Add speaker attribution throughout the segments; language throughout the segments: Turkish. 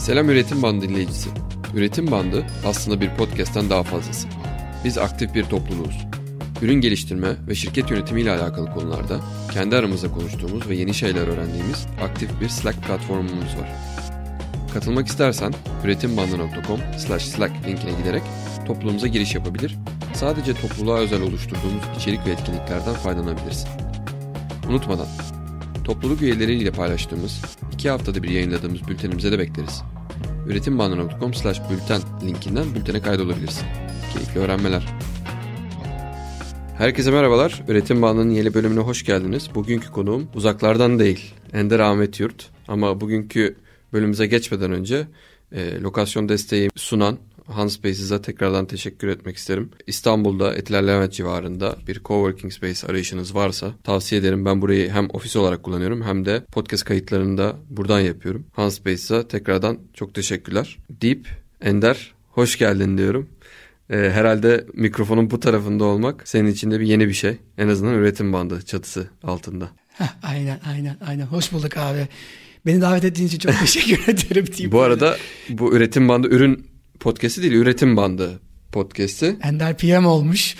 Speaker 1: Selam Üretim Bandı dinleyicisi. Üretim Bandı aslında bir podcast'ten daha fazlası. Biz aktif bir topluluğuz. Ürün geliştirme ve şirket yönetimi ile alakalı konularda kendi aramızda konuştuğumuz ve yeni şeyler öğrendiğimiz aktif bir Slack platformumuz var. Katılmak istersen üretimbandı.com slash slack linkine giderek topluluğumuza giriş yapabilir, sadece topluluğa özel oluşturduğumuz içerik ve etkinliklerden faydalanabilirsin. Unutmadan, topluluk üyeleriyle paylaştığımız, iki haftada bir yayınladığımız bültenimize de bekleriz üretimbandı.com slash bülten linkinden bültene kaydolabilirsin. Keyifli öğrenmeler. Herkese merhabalar. Üretim Bağı'nın yeni bölümüne hoş geldiniz. Bugünkü konuğum uzaklardan değil Ender Ahmet Yurt. Ama bugünkü bölümümüze geçmeden önce e, lokasyon desteği sunan Hans Bey tekrardan teşekkür etmek isterim. İstanbul'da Etiler Levent civarında bir coworking space arayışınız varsa tavsiye ederim. Ben burayı hem ofis olarak kullanıyorum hem de podcast kayıtlarını da buradan yapıyorum. Hans Bey tekrardan çok teşekkürler. Deep, Ender hoş geldin diyorum. Ee, herhalde mikrofonun bu tarafında olmak senin için de bir yeni bir şey. En azından üretim bandı çatısı altında.
Speaker 2: Heh, aynen aynen aynen. Hoş bulduk abi. Beni davet ettiğin için çok teşekkür
Speaker 1: ederim. Diyeyim bu arada bu üretim bandı ürün podcast'i değil üretim bandı podcast'i. Ender PM olmuş.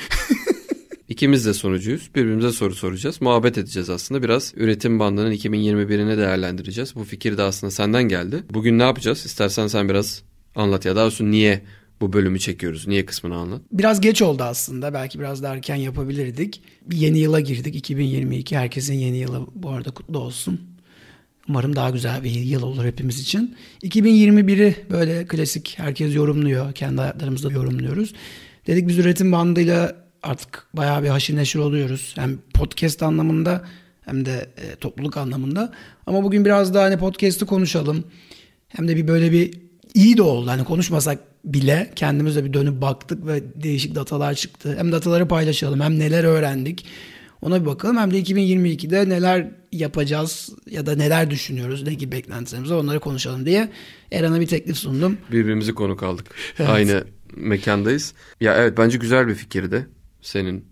Speaker 1: İkimiz de sorucuyuz. Birbirimize soru soracağız. Muhabbet edeceğiz aslında. Biraz üretim bandının 2021'ini değerlendireceğiz. Bu fikir de aslında senden geldi. Bugün ne yapacağız? İstersen sen biraz anlat ya. Daha doğrusu niye bu bölümü çekiyoruz? Niye kısmını anlat.
Speaker 2: Biraz geç oldu aslında. Belki biraz daha erken yapabilirdik. Bir yeni yıla girdik. 2022 herkesin yeni yılı bu arada kutlu olsun. Umarım daha güzel bir yıl olur hepimiz için. 2021'i böyle klasik herkes yorumluyor. Kendi hayatlarımızda yorumluyoruz. Dedik biz üretim bandıyla artık bayağı bir haşir neşir oluyoruz. Hem podcast anlamında hem de e, topluluk anlamında. Ama bugün biraz daha hani podcast'ı konuşalım. Hem de bir böyle bir iyi de oldu. Hani konuşmasak bile kendimize bir dönüp baktık ve değişik datalar çıktı. Hem dataları paylaşalım hem neler öğrendik. Ona bir bakalım. Hem de 2022'de neler yapacağız ya da neler düşünüyoruz, ne gibi beklentilerimiz var onları konuşalım diye Eren'a bir teklif sundum.
Speaker 1: Birbirimizi konu kaldık Evet. Aynı mekandayız. Ya evet bence güzel bir fikirdi senin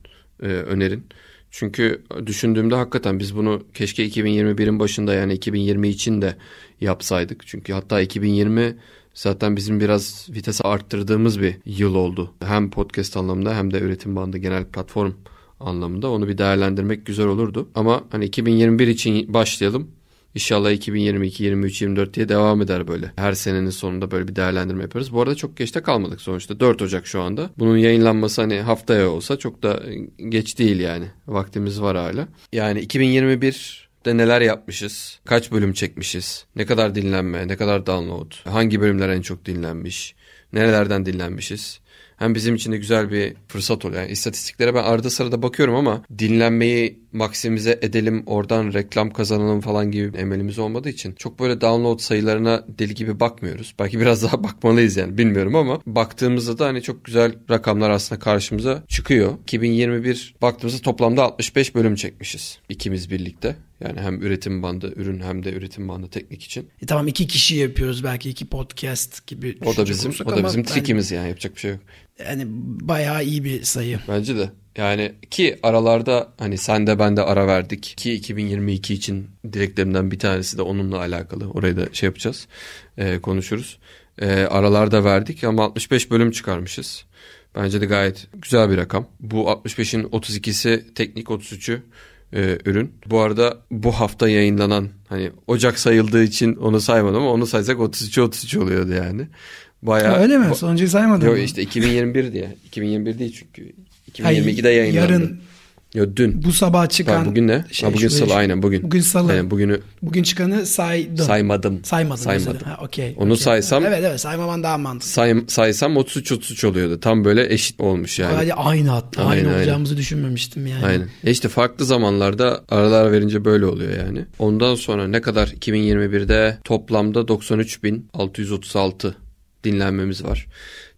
Speaker 1: e, önerin. Çünkü düşündüğümde hakikaten biz bunu keşke 2021'in başında yani 2020 için de yapsaydık. Çünkü hatta 2020 zaten bizim biraz vitesi arttırdığımız bir yıl oldu. Hem podcast anlamında hem de üretim bandı genel platform anlamında. Onu bir değerlendirmek güzel olurdu. Ama hani 2021 için başlayalım. İnşallah 2022, 23, 24 diye devam eder böyle. Her senenin sonunda böyle bir değerlendirme yaparız. Bu arada çok geçte kalmadık sonuçta. 4 Ocak şu anda. Bunun yayınlanması hani haftaya olsa çok da e, geç değil yani. Vaktimiz var hala. Yani 2021 de neler yapmışız? Kaç bölüm çekmişiz? Ne kadar dinlenme, ne kadar download? Hangi bölümler en çok dinlenmiş? Nerelerden dinlenmişiz? hem bizim için de güzel bir fırsat oluyor. Yani istatistiklere ben arada sırada bakıyorum ama dinlenmeyi maksimize edelim oradan reklam kazanalım falan gibi emelimiz olmadığı için çok böyle download sayılarına deli gibi bakmıyoruz. Belki biraz daha bakmalıyız yani bilmiyorum ama baktığımızda da hani çok güzel rakamlar aslında karşımıza çıkıyor. 2021 baktığımızda toplamda 65 bölüm çekmişiz ikimiz birlikte. Yani hem üretim bandı, ürün hem de üretim bandı teknik için.
Speaker 2: E tamam iki kişi yapıyoruz belki iki podcast gibi. O da bizim o da bizim trikimiz
Speaker 1: yani yapacak bir şey yok.
Speaker 2: Yani bayağı iyi bir sayı.
Speaker 1: Bence de. Yani ki aralarda hani sen de ben de ara verdik ki 2022 için dileklerimden bir tanesi de onunla alakalı. Orayı da şey yapacağız, e, konuşuruz. E, aralarda verdik ama 65 bölüm çıkarmışız. Bence de gayet güzel bir rakam. Bu 65'in 32'si teknik, 33'ü e, ürün. Bu arada bu hafta yayınlanan hani Ocak sayıldığı için onu saymadım ama onu saysak 33 33 oluyordu yani. Bayağı ha, öyle mi? Sonuncuyu saymadım. Yok işte 2021 diye. 2021 değil çünkü. 2022'de yayınlandı. Yarın Yo, dün. Bu sabah çıkan. Pardon, bugün ne? Şey, ha, bugün salı aynen bugün. Bugün salı. Aynen, bugünü. Bugün çıkanı saydım. Saymadım. Saymadım. Saymadım. Ha, okay, Onu okay. saysam. Evet evet saymaman daha mantıklı. Say, saysam 33-33 oluyordu. Tam böyle eşit olmuş yani. Hadi aynı hatta aynı, aynı olacağımızı aynen. düşünmemiştim yani. Aynen. E işte farklı zamanlarda aralar verince böyle oluyor yani. Ondan sonra ne kadar 2021'de toplamda 93.636 dinlenmemiz var.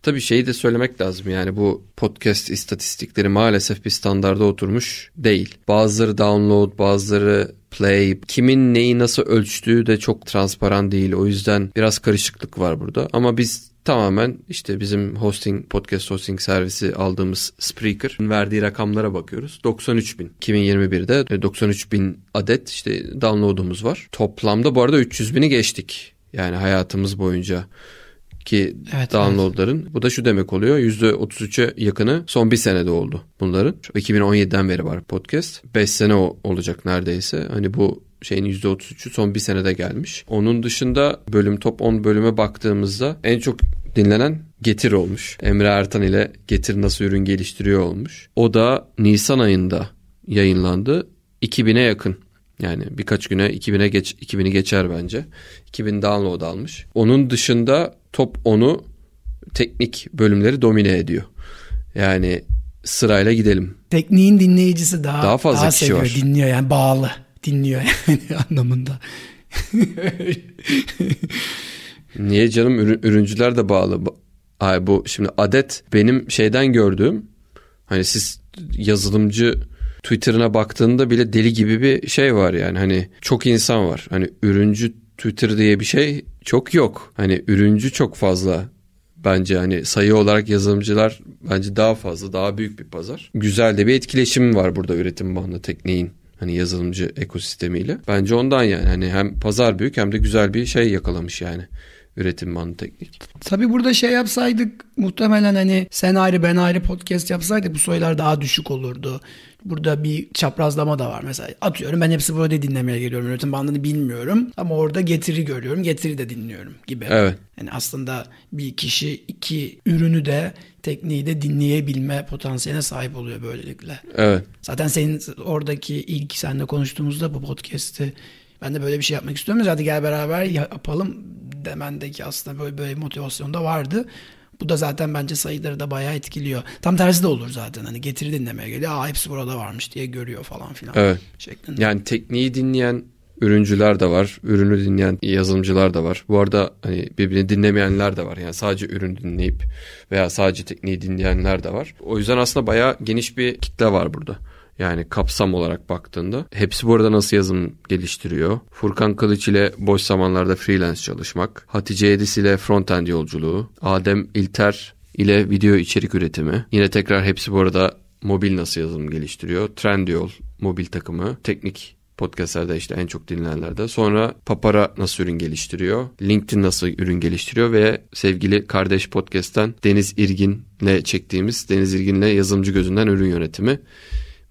Speaker 1: Tabii şeyi de söylemek lazım yani bu podcast istatistikleri maalesef bir standarda oturmuş değil. Bazıları download, bazıları play, kimin neyi nasıl ölçtüğü de çok transparan değil. O yüzden biraz karışıklık var burada ama biz tamamen işte bizim hosting podcast hosting servisi aldığımız Spreaker verdiği rakamlara bakıyoruz. 93 bin. 2021'de 93 e, bin adet işte download'umuz var. Toplamda bu arada 300 bini geçtik. Yani hayatımız boyunca ki evet, downloadların. Evet. Bu da şu demek oluyor. %33'e yakını son bir senede oldu bunların. 2017'den beri var podcast. 5 sene olacak neredeyse. Hani bu şeyin %33'ü son bir senede gelmiş. Onun dışında bölüm top 10 bölüme baktığımızda en çok dinlenen Getir olmuş. Emre Ertan ile Getir nasıl ürün geliştiriyor olmuş. O da Nisan ayında yayınlandı. 2000'e yakın yani birkaç güne 2000'e geç 2000'i geçer bence. 2000 download almış. Onun dışında top 10'u teknik bölümleri domine ediyor. Yani sırayla gidelim.
Speaker 2: Tekniğin dinleyicisi daha daha fazla daha kişi seviyor, var. dinliyor yani bağlı dinliyor yani anlamında.
Speaker 1: Niye canım Ür- ürüncüler de bağlı. Ay bu şimdi adet benim şeyden gördüğüm hani siz yazılımcı Twitter'ına baktığında bile deli gibi bir şey var yani hani çok insan var. Hani ürüncü Twitter diye bir şey çok yok. Hani ürüncü çok fazla bence hani sayı olarak yazılımcılar bence daha fazla daha büyük bir pazar. Güzel de bir etkileşim var burada üretim bandı tekniğin hani yazılımcı ekosistemiyle. Bence ondan yani hani hem pazar büyük hem de güzel bir şey yakalamış yani üretim bandı teknik.
Speaker 2: Tabi burada şey yapsaydık muhtemelen hani sen ayrı ben ayrı podcast yapsaydık bu sayılar daha düşük olurdu. Burada bir çaprazlama da var mesela. Atıyorum ben hepsi burada dinlemeye geliyorum. Öğretim bandını bilmiyorum ama orada getiri görüyorum. Getiri de dinliyorum gibi. Evet. Yani aslında bir kişi iki ürünü de tekniği de dinleyebilme potansiyeline sahip oluyor böylelikle. Evet. Zaten senin oradaki ilk seninle konuştuğumuzda bu podcast'i ben de böyle bir şey yapmak istiyorum. Hadi gel beraber yapalım demendeki aslında böyle, böyle motivasyon da vardı. Bu da zaten bence sayıları da bayağı etkiliyor. Tam tersi de olur zaten. Hani getiri dinlemeye geliyor. Aa hepsi burada varmış diye görüyor falan filan. Evet. Şeklinde.
Speaker 1: Yani tekniği dinleyen ürüncüler de var. Ürünü dinleyen yazılımcılar da var. Bu arada hani birbirini dinlemeyenler de var. Yani sadece ürün dinleyip veya sadece tekniği dinleyenler de var. O yüzden aslında bayağı geniş bir kitle var burada. Yani kapsam olarak baktığında. Hepsi bu arada nasıl yazım geliştiriyor. Furkan Kılıç ile boş zamanlarda freelance çalışmak. Hatice Edis ile frontend yolculuğu. Adem İlter ile video içerik üretimi. Yine tekrar hepsi bu arada mobil nasıl yazılım geliştiriyor. Trendyol mobil takımı. Teknik podcastlerde işte en çok dinlenenlerde. Sonra Papara nasıl ürün geliştiriyor? LinkedIn nasıl ürün geliştiriyor? Ve sevgili kardeş podcast'ten Deniz İrgin'le çektiğimiz Deniz İrgin'le yazılımcı gözünden ürün yönetimi.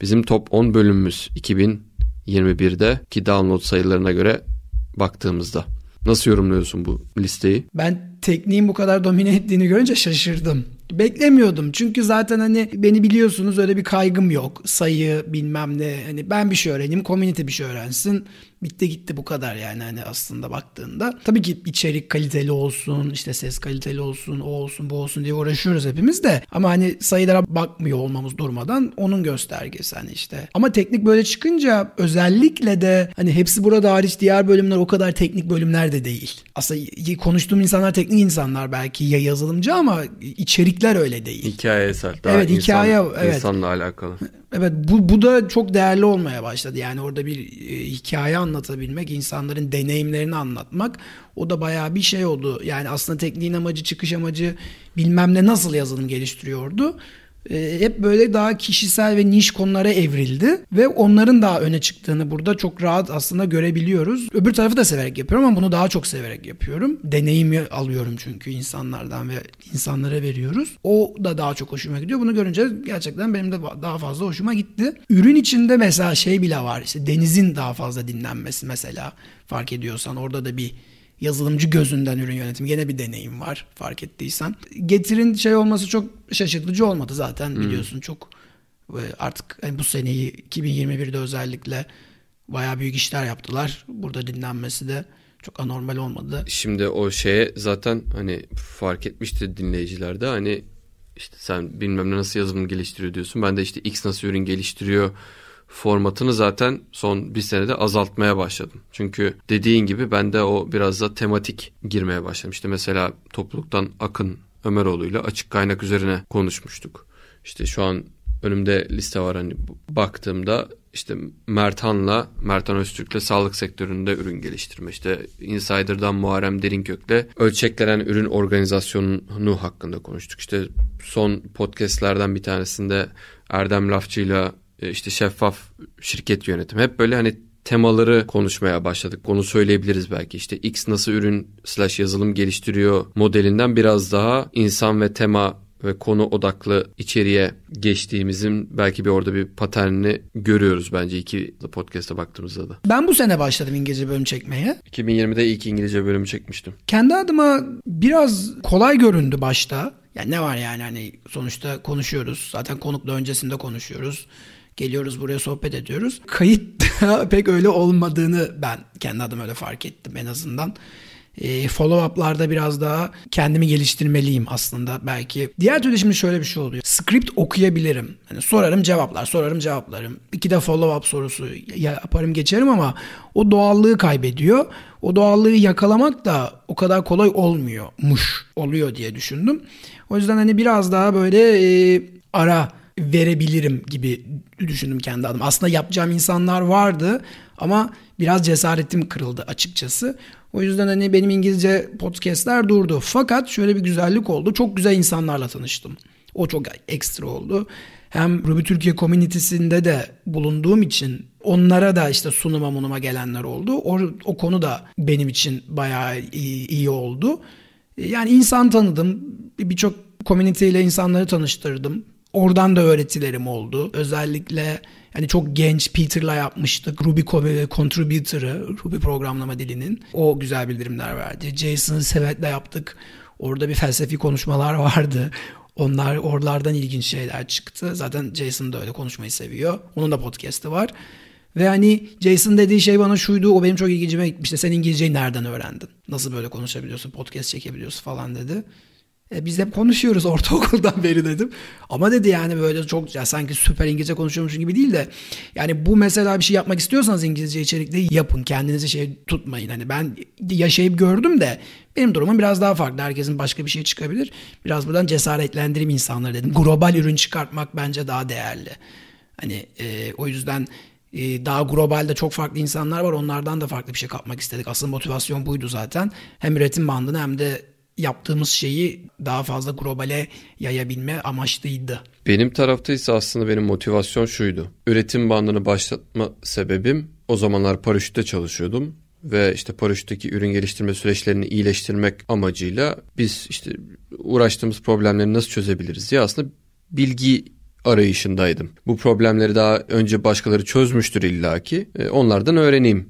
Speaker 1: Bizim top 10 bölümümüz 2021'de ki download sayılarına göre baktığımızda. Nasıl yorumluyorsun bu listeyi?
Speaker 2: Ben tekniğin bu kadar domine ettiğini görünce şaşırdım. Beklemiyordum çünkü zaten hani beni biliyorsunuz öyle bir kaygım yok. Sayı bilmem ne hani ben bir şey öğreneyim community bir şey öğrensin bitti gitti bu kadar yani hani aslında baktığında. Tabii ki içerik kaliteli olsun, işte ses kaliteli olsun, o olsun, bu olsun diye uğraşıyoruz hepimiz de. Ama hani sayılara bakmıyor olmamız durmadan onun göstergesi hani işte. Ama teknik böyle çıkınca özellikle de hani hepsi burada hariç diğer bölümler o kadar teknik bölümler de değil. Aslında konuştuğum insanlar teknik insanlar belki ya yazılımcı ama içerikler öyle değil.
Speaker 1: Hikayesel. Daha evet insan, hikaye evet. insanla alakalı.
Speaker 2: Evet bu, bu da çok değerli olmaya başladı. Yani orada bir e, hikaye anlatabilmek, insanların deneyimlerini anlatmak o da bayağı bir şey oldu. Yani aslında tekniğin amacı, çıkış amacı bilmem ne nasıl yazılım geliştiriyordu. Ee, hep böyle daha kişisel ve niş konulara evrildi ve onların daha öne çıktığını burada çok rahat aslında görebiliyoruz. Öbür tarafı da severek yapıyorum ama bunu daha çok severek yapıyorum. Deneyimi alıyorum çünkü insanlardan ve insanlara veriyoruz. O da daha çok hoşuma gidiyor. Bunu görünce gerçekten benim de daha fazla hoşuma gitti. Ürün içinde mesela şey bile var. İşte denizin daha fazla dinlenmesi mesela fark ediyorsan orada da bir yazılımcı gözünden ürün yönetimi yine bir deneyim var fark ettiysen. Getirin şey olması çok şaşırtıcı olmadı zaten hmm. biliyorsun çok e, artık yani bu seneyi 2021'de özellikle bayağı büyük işler yaptılar. Burada dinlenmesi de çok anormal olmadı.
Speaker 1: Şimdi o şeye zaten hani fark etmişti dinleyiciler de hani işte sen bilmem ne nasıl yazılım geliştiriyor diyorsun. Ben de işte X nasıl ürün geliştiriyor formatını zaten son bir senede azaltmaya başladım. Çünkü dediğin gibi ben de o biraz da tematik girmeye başladım. İşte mesela topluluktan Akın Ömeroğlu ile açık kaynak üzerine konuşmuştuk. İşte şu an önümde liste var hani baktığımda işte Mertan'la Mertan Öztürk'le sağlık sektöründe ürün geliştirme işte Insider'dan Muharrem Derinkök'le ölçeklenen ürün organizasyonunu hakkında konuştuk. İşte son podcast'lerden bir tanesinde Erdem Lafçı'yla e, işte şeffaf şirket yönetim hep böyle hani temaları konuşmaya başladık. Bunu söyleyebiliriz belki. İşte X nasıl ürün slash yazılım geliştiriyor modelinden biraz daha insan ve tema ve konu odaklı içeriye geçtiğimizin belki bir orada bir paternini görüyoruz bence iki podcast'a baktığımızda da.
Speaker 2: Ben bu sene başladım İngilizce bölüm çekmeye.
Speaker 1: 2020'de ilk İngilizce bölümü çekmiştim.
Speaker 2: Kendi adıma biraz kolay göründü başta. Yani ne var yani hani sonuçta konuşuyoruz. Zaten konukla öncesinde konuşuyoruz. Geliyoruz buraya sohbet ediyoruz. Kayıtta pek öyle olmadığını ben kendi adım öyle fark ettim en azından. E, ee, follow-up'larda biraz daha kendimi geliştirmeliyim aslında belki. Diğer türlü şimdi şöyle bir şey oluyor. Script okuyabilirim. Hani sorarım cevaplar, sorarım cevaplarım. İki de follow-up sorusu yaparım geçerim ama o doğallığı kaybediyor. O doğallığı yakalamak da o kadar kolay olmuyormuş oluyor diye düşündüm. O yüzden hani biraz daha böyle e, ara verebilirim gibi düşündüm kendi adım. Aslında yapacağım insanlar vardı ama biraz cesaretim kırıldı açıkçası. O yüzden hani benim İngilizce podcastler durdu. Fakat şöyle bir güzellik oldu. Çok güzel insanlarla tanıştım. O çok ekstra oldu. Hem Ruby Türkiye komünitesinde de bulunduğum için onlara da işte sunuma munuma gelenler oldu. O, o konu da benim için bayağı iyi, iyi oldu. Yani insan tanıdım. Birçok komüniteyle insanları tanıştırdım. Oradan da öğretilerim oldu. Özellikle yani çok genç Peter'la yapmıştık. Ruby Contributor'ı, Ruby programlama dilinin. O güzel bildirimler verdi. Jason Sevet'le yaptık. Orada bir felsefi konuşmalar vardı. Onlar oralardan ilginç şeyler çıktı. Zaten Jason da öyle konuşmayı seviyor. Onun da podcast'ı var. Ve hani Jason dediği şey bana şuydu. O benim çok ilgincime gitmişti. Sen İngilizceyi nereden öğrendin? Nasıl böyle konuşabiliyorsun, podcast çekebiliyorsun falan dedi. E, biz hep konuşuyoruz ortaokuldan beri dedim. Ama dedi yani böyle çok ya sanki süper İngilizce konuşuyormuş gibi değil de yani bu mesela bir şey yapmak istiyorsanız İngilizce içerikli yapın. Kendinizi şey tutmayın. Hani ben yaşayıp gördüm de benim durumum biraz daha farklı. Herkesin başka bir şey çıkabilir. Biraz buradan cesaretlendireyim insanları dedim. Global ürün çıkartmak bence daha değerli. Hani e, o yüzden e, daha globalde çok farklı insanlar var. Onlardan da farklı bir şey kapmak istedik. Asıl motivasyon buydu zaten. Hem üretim bandını hem de yaptığımız şeyi daha fazla globale yayabilme amaçlıydı.
Speaker 1: Benim tarafta ise aslında benim motivasyon şuydu. Üretim bandını başlatma sebebim o zamanlar paraşütte çalışıyordum ve işte paraşütteki ürün geliştirme süreçlerini iyileştirmek amacıyla biz işte uğraştığımız problemleri nasıl çözebiliriz diye aslında bilgi arayışındaydım. Bu problemleri daha önce başkaları çözmüştür illaki. E, onlardan öğreneyim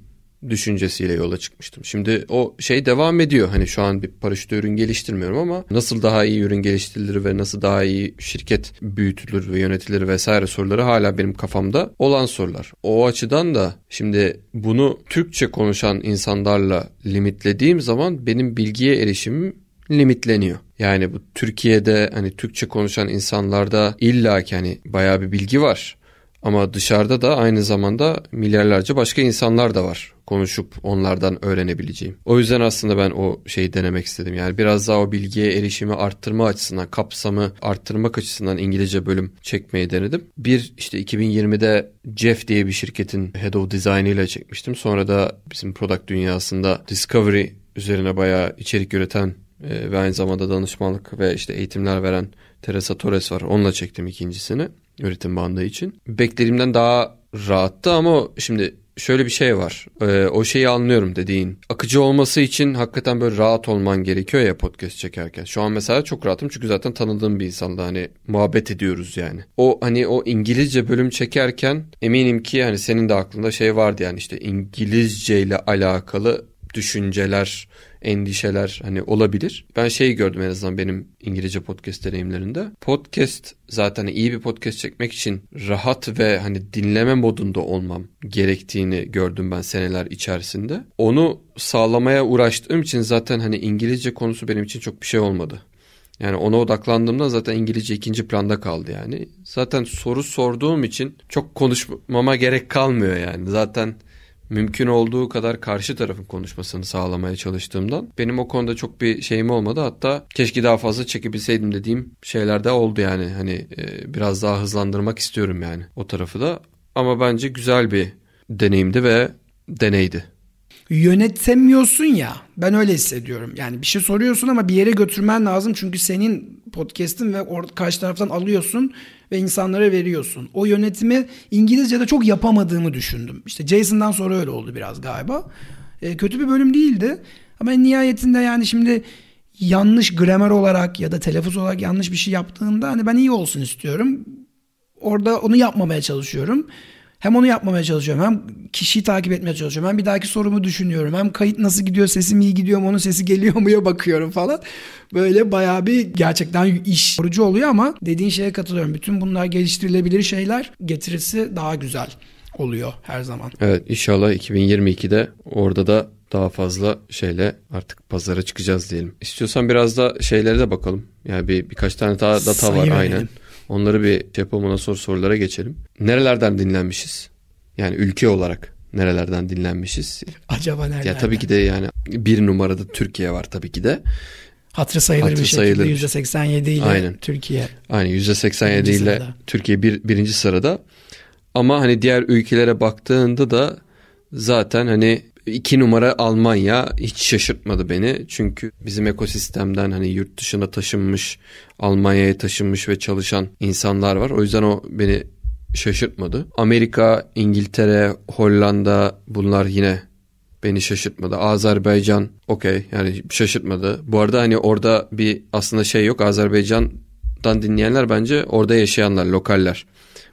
Speaker 1: düşüncesiyle yola çıkmıştım. Şimdi o şey devam ediyor. Hani şu an bir paraşüt ürün geliştirmiyorum ama nasıl daha iyi ürün geliştirilir ve nasıl daha iyi şirket büyütülür ve yönetilir vesaire soruları hala benim kafamda olan sorular. O açıdan da şimdi bunu Türkçe konuşan insanlarla limitlediğim zaman benim bilgiye erişimim limitleniyor. Yani bu Türkiye'de hani Türkçe konuşan insanlarda illa ki hani bayağı bir bilgi var. Ama dışarıda da aynı zamanda milyarlarca başka insanlar da var konuşup onlardan öğrenebileceğim. O yüzden aslında ben o şeyi denemek istedim. Yani biraz daha o bilgiye erişimi arttırma açısından, kapsamı arttırmak açısından İngilizce bölüm çekmeyi denedim. Bir işte 2020'de Jeff diye bir şirketin Head of Design ile çekmiştim. Sonra da bizim product dünyasında Discovery üzerine bayağı içerik üreten e, ve aynı zamanda danışmanlık ve işte eğitimler veren Teresa Torres var. Onunla çektim ikincisini üretim bandı için. Beklediğimden daha rahattı ama şimdi şöyle bir şey var. Ee, o şeyi anlıyorum dediğin. Akıcı olması için hakikaten böyle rahat olman gerekiyor ya podcast çekerken. Şu an mesela çok rahatım çünkü zaten tanıdığım bir insanla hani muhabbet ediyoruz yani. O hani o İngilizce bölüm çekerken eminim ki hani senin de aklında şey vardı yani işte İngilizce ile alakalı düşünceler endişeler hani olabilir. Ben şey gördüm en azından benim İngilizce podcast deneyimlerinde. Podcast zaten iyi bir podcast çekmek için rahat ve hani dinleme modunda olmam gerektiğini gördüm ben seneler içerisinde. Onu sağlamaya uğraştığım için zaten hani İngilizce konusu benim için çok bir şey olmadı. Yani ona odaklandığımda zaten İngilizce ikinci planda kaldı yani. Zaten soru sorduğum için çok konuşmama gerek kalmıyor yani. Zaten mümkün olduğu kadar karşı tarafın konuşmasını sağlamaya çalıştığımdan benim o konuda çok bir şeyim olmadı. Hatta keşke daha fazla çekebilseydim dediğim şeyler de oldu yani. Hani e, biraz daha hızlandırmak istiyorum yani o tarafı da. Ama bence güzel bir deneyimdi ve deneydi.
Speaker 2: Yönetemiyorsun ya. Ben öyle hissediyorum. Yani bir şey soruyorsun ama bir yere götürmen lazım. Çünkü senin podcast'in ve or- karşı taraftan alıyorsun ve insanlara veriyorsun. O yönetimi İngilizce'de çok yapamadığımı düşündüm. İşte Jason'dan sonra öyle oldu biraz galiba. E, kötü bir bölüm değildi. Ama nihayetinde yani şimdi yanlış gramer olarak ya da telaffuz olarak yanlış bir şey yaptığında hani ben iyi olsun istiyorum. Orada onu yapmamaya çalışıyorum. Hem onu yapmamaya çalışıyorum hem kişiyi takip etmeye çalışıyorum. Hem bir dahaki sorumu düşünüyorum. Hem kayıt nasıl gidiyor sesim iyi gidiyor mu onun sesi geliyor muya bakıyorum falan. Böyle bayağı bir gerçekten iş yorucu oluyor ama dediğin şeye katılıyorum. Bütün bunlar geliştirilebilir şeyler getirisi daha güzel oluyor her zaman.
Speaker 1: Evet inşallah 2022'de orada da daha fazla şeyle artık pazara çıkacağız diyelim. İstiyorsan biraz da şeylere de bakalım. Yani bir birkaç tane daha data Sayı var verelim. aynen. Onları bir şey yapalım ondan sonra sorulara geçelim. Nerelerden dinlenmişiz? Yani ülke olarak nerelerden dinlenmişiz? Acaba nerelerden? Ya tabii ki de yani bir numarada Türkiye var tabii ki de. Hatırı sayılır Hatırı bir şekilde yüzde
Speaker 2: %87 ile Aynen. Türkiye.
Speaker 1: Aynen %87 birinci ile sırada. Türkiye bir, birinci sırada. Ama hani diğer ülkelere baktığında da zaten hani İki numara Almanya hiç şaşırtmadı beni. Çünkü bizim ekosistemden hani yurt dışına taşınmış, Almanya'ya taşınmış ve çalışan insanlar var. O yüzden o beni şaşırtmadı. Amerika, İngiltere, Hollanda bunlar yine beni şaşırtmadı. Azerbaycan okey yani şaşırtmadı. Bu arada hani orada bir aslında şey yok. Azerbaycan'dan dinleyenler bence orada yaşayanlar, lokaller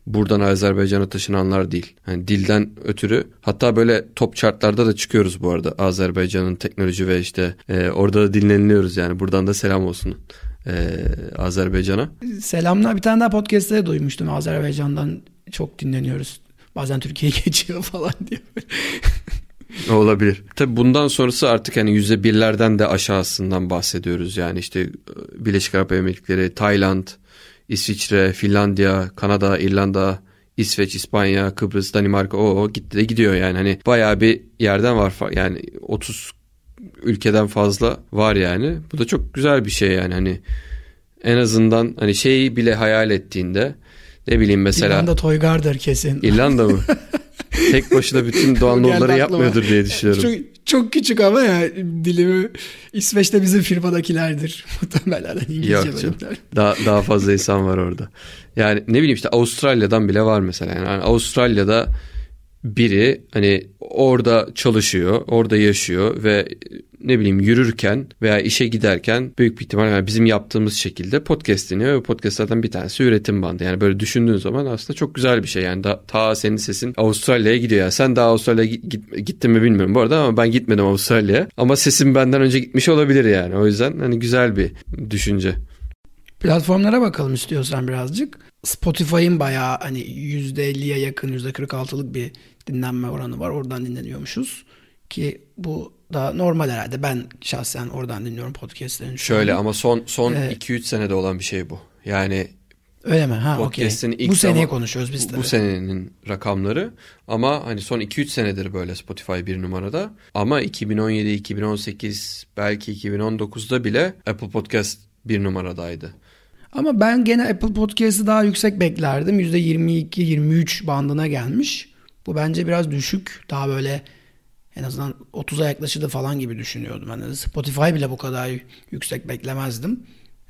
Speaker 1: buradan Azerbaycan'a taşınanlar değil. Yani dilden ötürü hatta böyle top chartlarda da çıkıyoruz bu arada Azerbaycan'ın teknoloji ve işte e, orada da dinleniliyoruz yani buradan da selam olsun e, Azerbaycan'a.
Speaker 2: Selamlar bir tane daha podcast'te duymuştum Azerbaycan'dan çok dinleniyoruz. Bazen Türkiye'ye geçiyor falan diye.
Speaker 1: Olabilir. Tabi bundan sonrası artık hani yüzde birlerden de aşağısından bahsediyoruz. Yani işte e, Birleşik Arap Emirlikleri, Tayland, İsviçre, Finlandiya, Kanada, İrlanda, İsveç, İspanya, Kıbrıs, Danimarka o gitti de gidiyor yani hani bayağı bir yerden var yani 30 ülkeden fazla var yani. Bu da çok güzel bir şey yani hani en azından hani şeyi bile hayal ettiğinde ne bileyim mesela İrlanda
Speaker 2: Toygar'dır kesin. İrlanda
Speaker 1: mı? Tek başına bütün Doğu Anadolu'ları yapmıyordur diye düşünüyorum. Çünkü
Speaker 2: çok küçük ama ya dilimi İsveç'te bizim firmadakilerdir muhtemelen hani İngilizce Yok
Speaker 1: Daha, daha fazla insan var orada. Yani ne bileyim işte Avustralya'dan bile var mesela. Yani hani Avustralya'da biri hani orada çalışıyor, orada yaşıyor ve ne bileyim yürürken veya işe giderken büyük bir ihtimalle yani bizim yaptığımız şekilde podcast dinliyor ve podcastlardan bir tanesi üretim bandı. Yani böyle düşündüğün zaman aslında çok güzel bir şey. Yani da, ta senin sesin Avustralya'ya gidiyor ya. Sen daha Avustralya'ya git, gittin mi bilmiyorum bu arada ama ben gitmedim Avustralya'ya. Ama sesim benden önce gitmiş olabilir yani. O yüzden hani güzel bir düşünce.
Speaker 2: Platformlara bakalım istiyorsan birazcık. Spotify'ın bayağı hani %50'ye yakın %46'lık bir dinlenme oranı var. Oradan dinleniyormuşuz. Ki bu da normal herhalde. Ben şahsen oradan dinliyorum podcastlerini. Şöyle ama son son 2-3 ee,
Speaker 1: evet. senede olan bir şey bu. Yani Öyle mi? Ha, podcast'in okay. ilk bu seneye konuşuyoruz biz tabii. Bu senenin rakamları ama hani son 2-3 senedir böyle Spotify bir numarada ama 2017, 2018 belki 2019'da bile Apple Podcast bir numaradaydı.
Speaker 2: Ama ben gene Apple Podcast'ı daha yüksek beklerdim. %22-23 bandına gelmiş. Bu bence biraz düşük. Daha böyle en azından 30'a yaklaşırdı falan gibi düşünüyordum. Yani Spotify bile bu kadar yüksek beklemezdim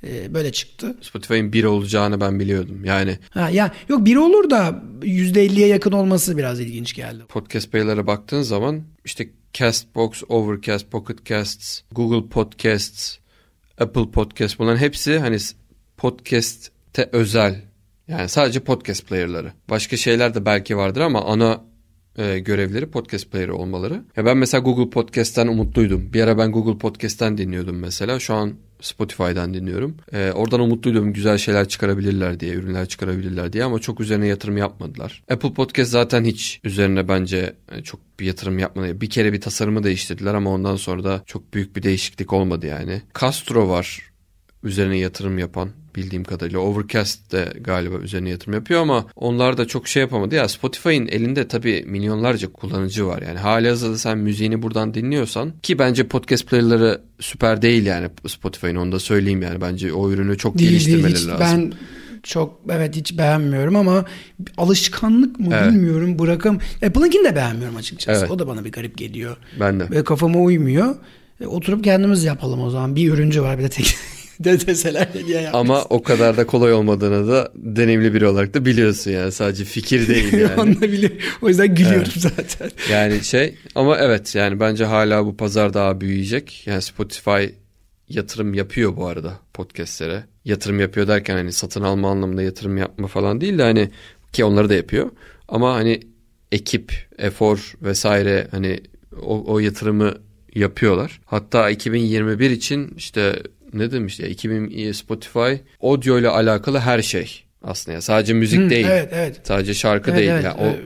Speaker 2: ee, böyle çıktı.
Speaker 1: Spotify'ın 1 olacağını ben biliyordum. Yani
Speaker 2: ha, ya yok 1 olur da %50'ye yakın olması biraz ilginç geldi.
Speaker 1: Podcast paylara baktığın zaman işte Castbox, Overcast, Pocket Casts, Google Podcasts, Apple Podcast bunların hepsi hani podcast'te özel. Yani sadece podcast player'ları. Başka şeyler de belki vardır ama ana e, görevleri podcast player olmaları. Ya ben mesela Google Podcast'ten umutluydum. Bir ara ben Google Podcast'ten dinliyordum mesela. Şu an Spotify'dan dinliyorum. E, oradan umutluydum güzel şeyler çıkarabilirler diye, ürünler çıkarabilirler diye ama çok üzerine yatırım yapmadılar. Apple Podcast zaten hiç üzerine bence e, çok bir yatırım yapmadı. Bir kere bir tasarımı değiştirdiler ama ondan sonra da çok büyük bir değişiklik olmadı yani. Castro var üzerine yatırım yapan bildiğim kadarıyla. Overcast de galiba üzerine yatırım yapıyor ama onlar da çok şey yapamadı. Ya Spotify'ın elinde tabii milyonlarca kullanıcı var. Yani hali hazırda sen müziğini buradan dinliyorsan ki bence podcast player'ları süper değil yani Spotify'ın onu da söyleyeyim yani. Bence o ürünü çok değil, geliştirmeleri değil, hiç lazım. Ben
Speaker 2: çok evet hiç beğenmiyorum ama alışkanlık mı evet. bilmiyorum bırakam. Apple'ınkini de beğenmiyorum açıkçası. Evet. O da bana bir garip geliyor. Ben de. Ve kafama uymuyor. E, oturup kendimiz yapalım o zaman. Bir ürüncü var bir de tek de deseler de niye
Speaker 1: yapmıyorsun? Ama o kadar da kolay olmadığını da deneyimli biri olarak da biliyorsun yani sadece fikir değil yani. Onu
Speaker 2: bile, o yüzden gülüyorum evet. zaten.
Speaker 1: Yani şey ama evet yani bence hala bu pazar daha büyüyecek. Yani Spotify yatırım yapıyor bu arada podcastlere. Yatırım yapıyor derken hani satın alma anlamında yatırım yapma falan değil de hani ki onları da yapıyor. Ama hani ekip, efor vesaire hani o, o yatırımı yapıyorlar. Hatta 2021 için işte ne demiş ya 2000 e, Spotify audio ile alakalı her şey aslında ya sadece müzik Hı, hmm, değil. Evet, evet. Sadece şarkı evet, değil. Evet, yani evet.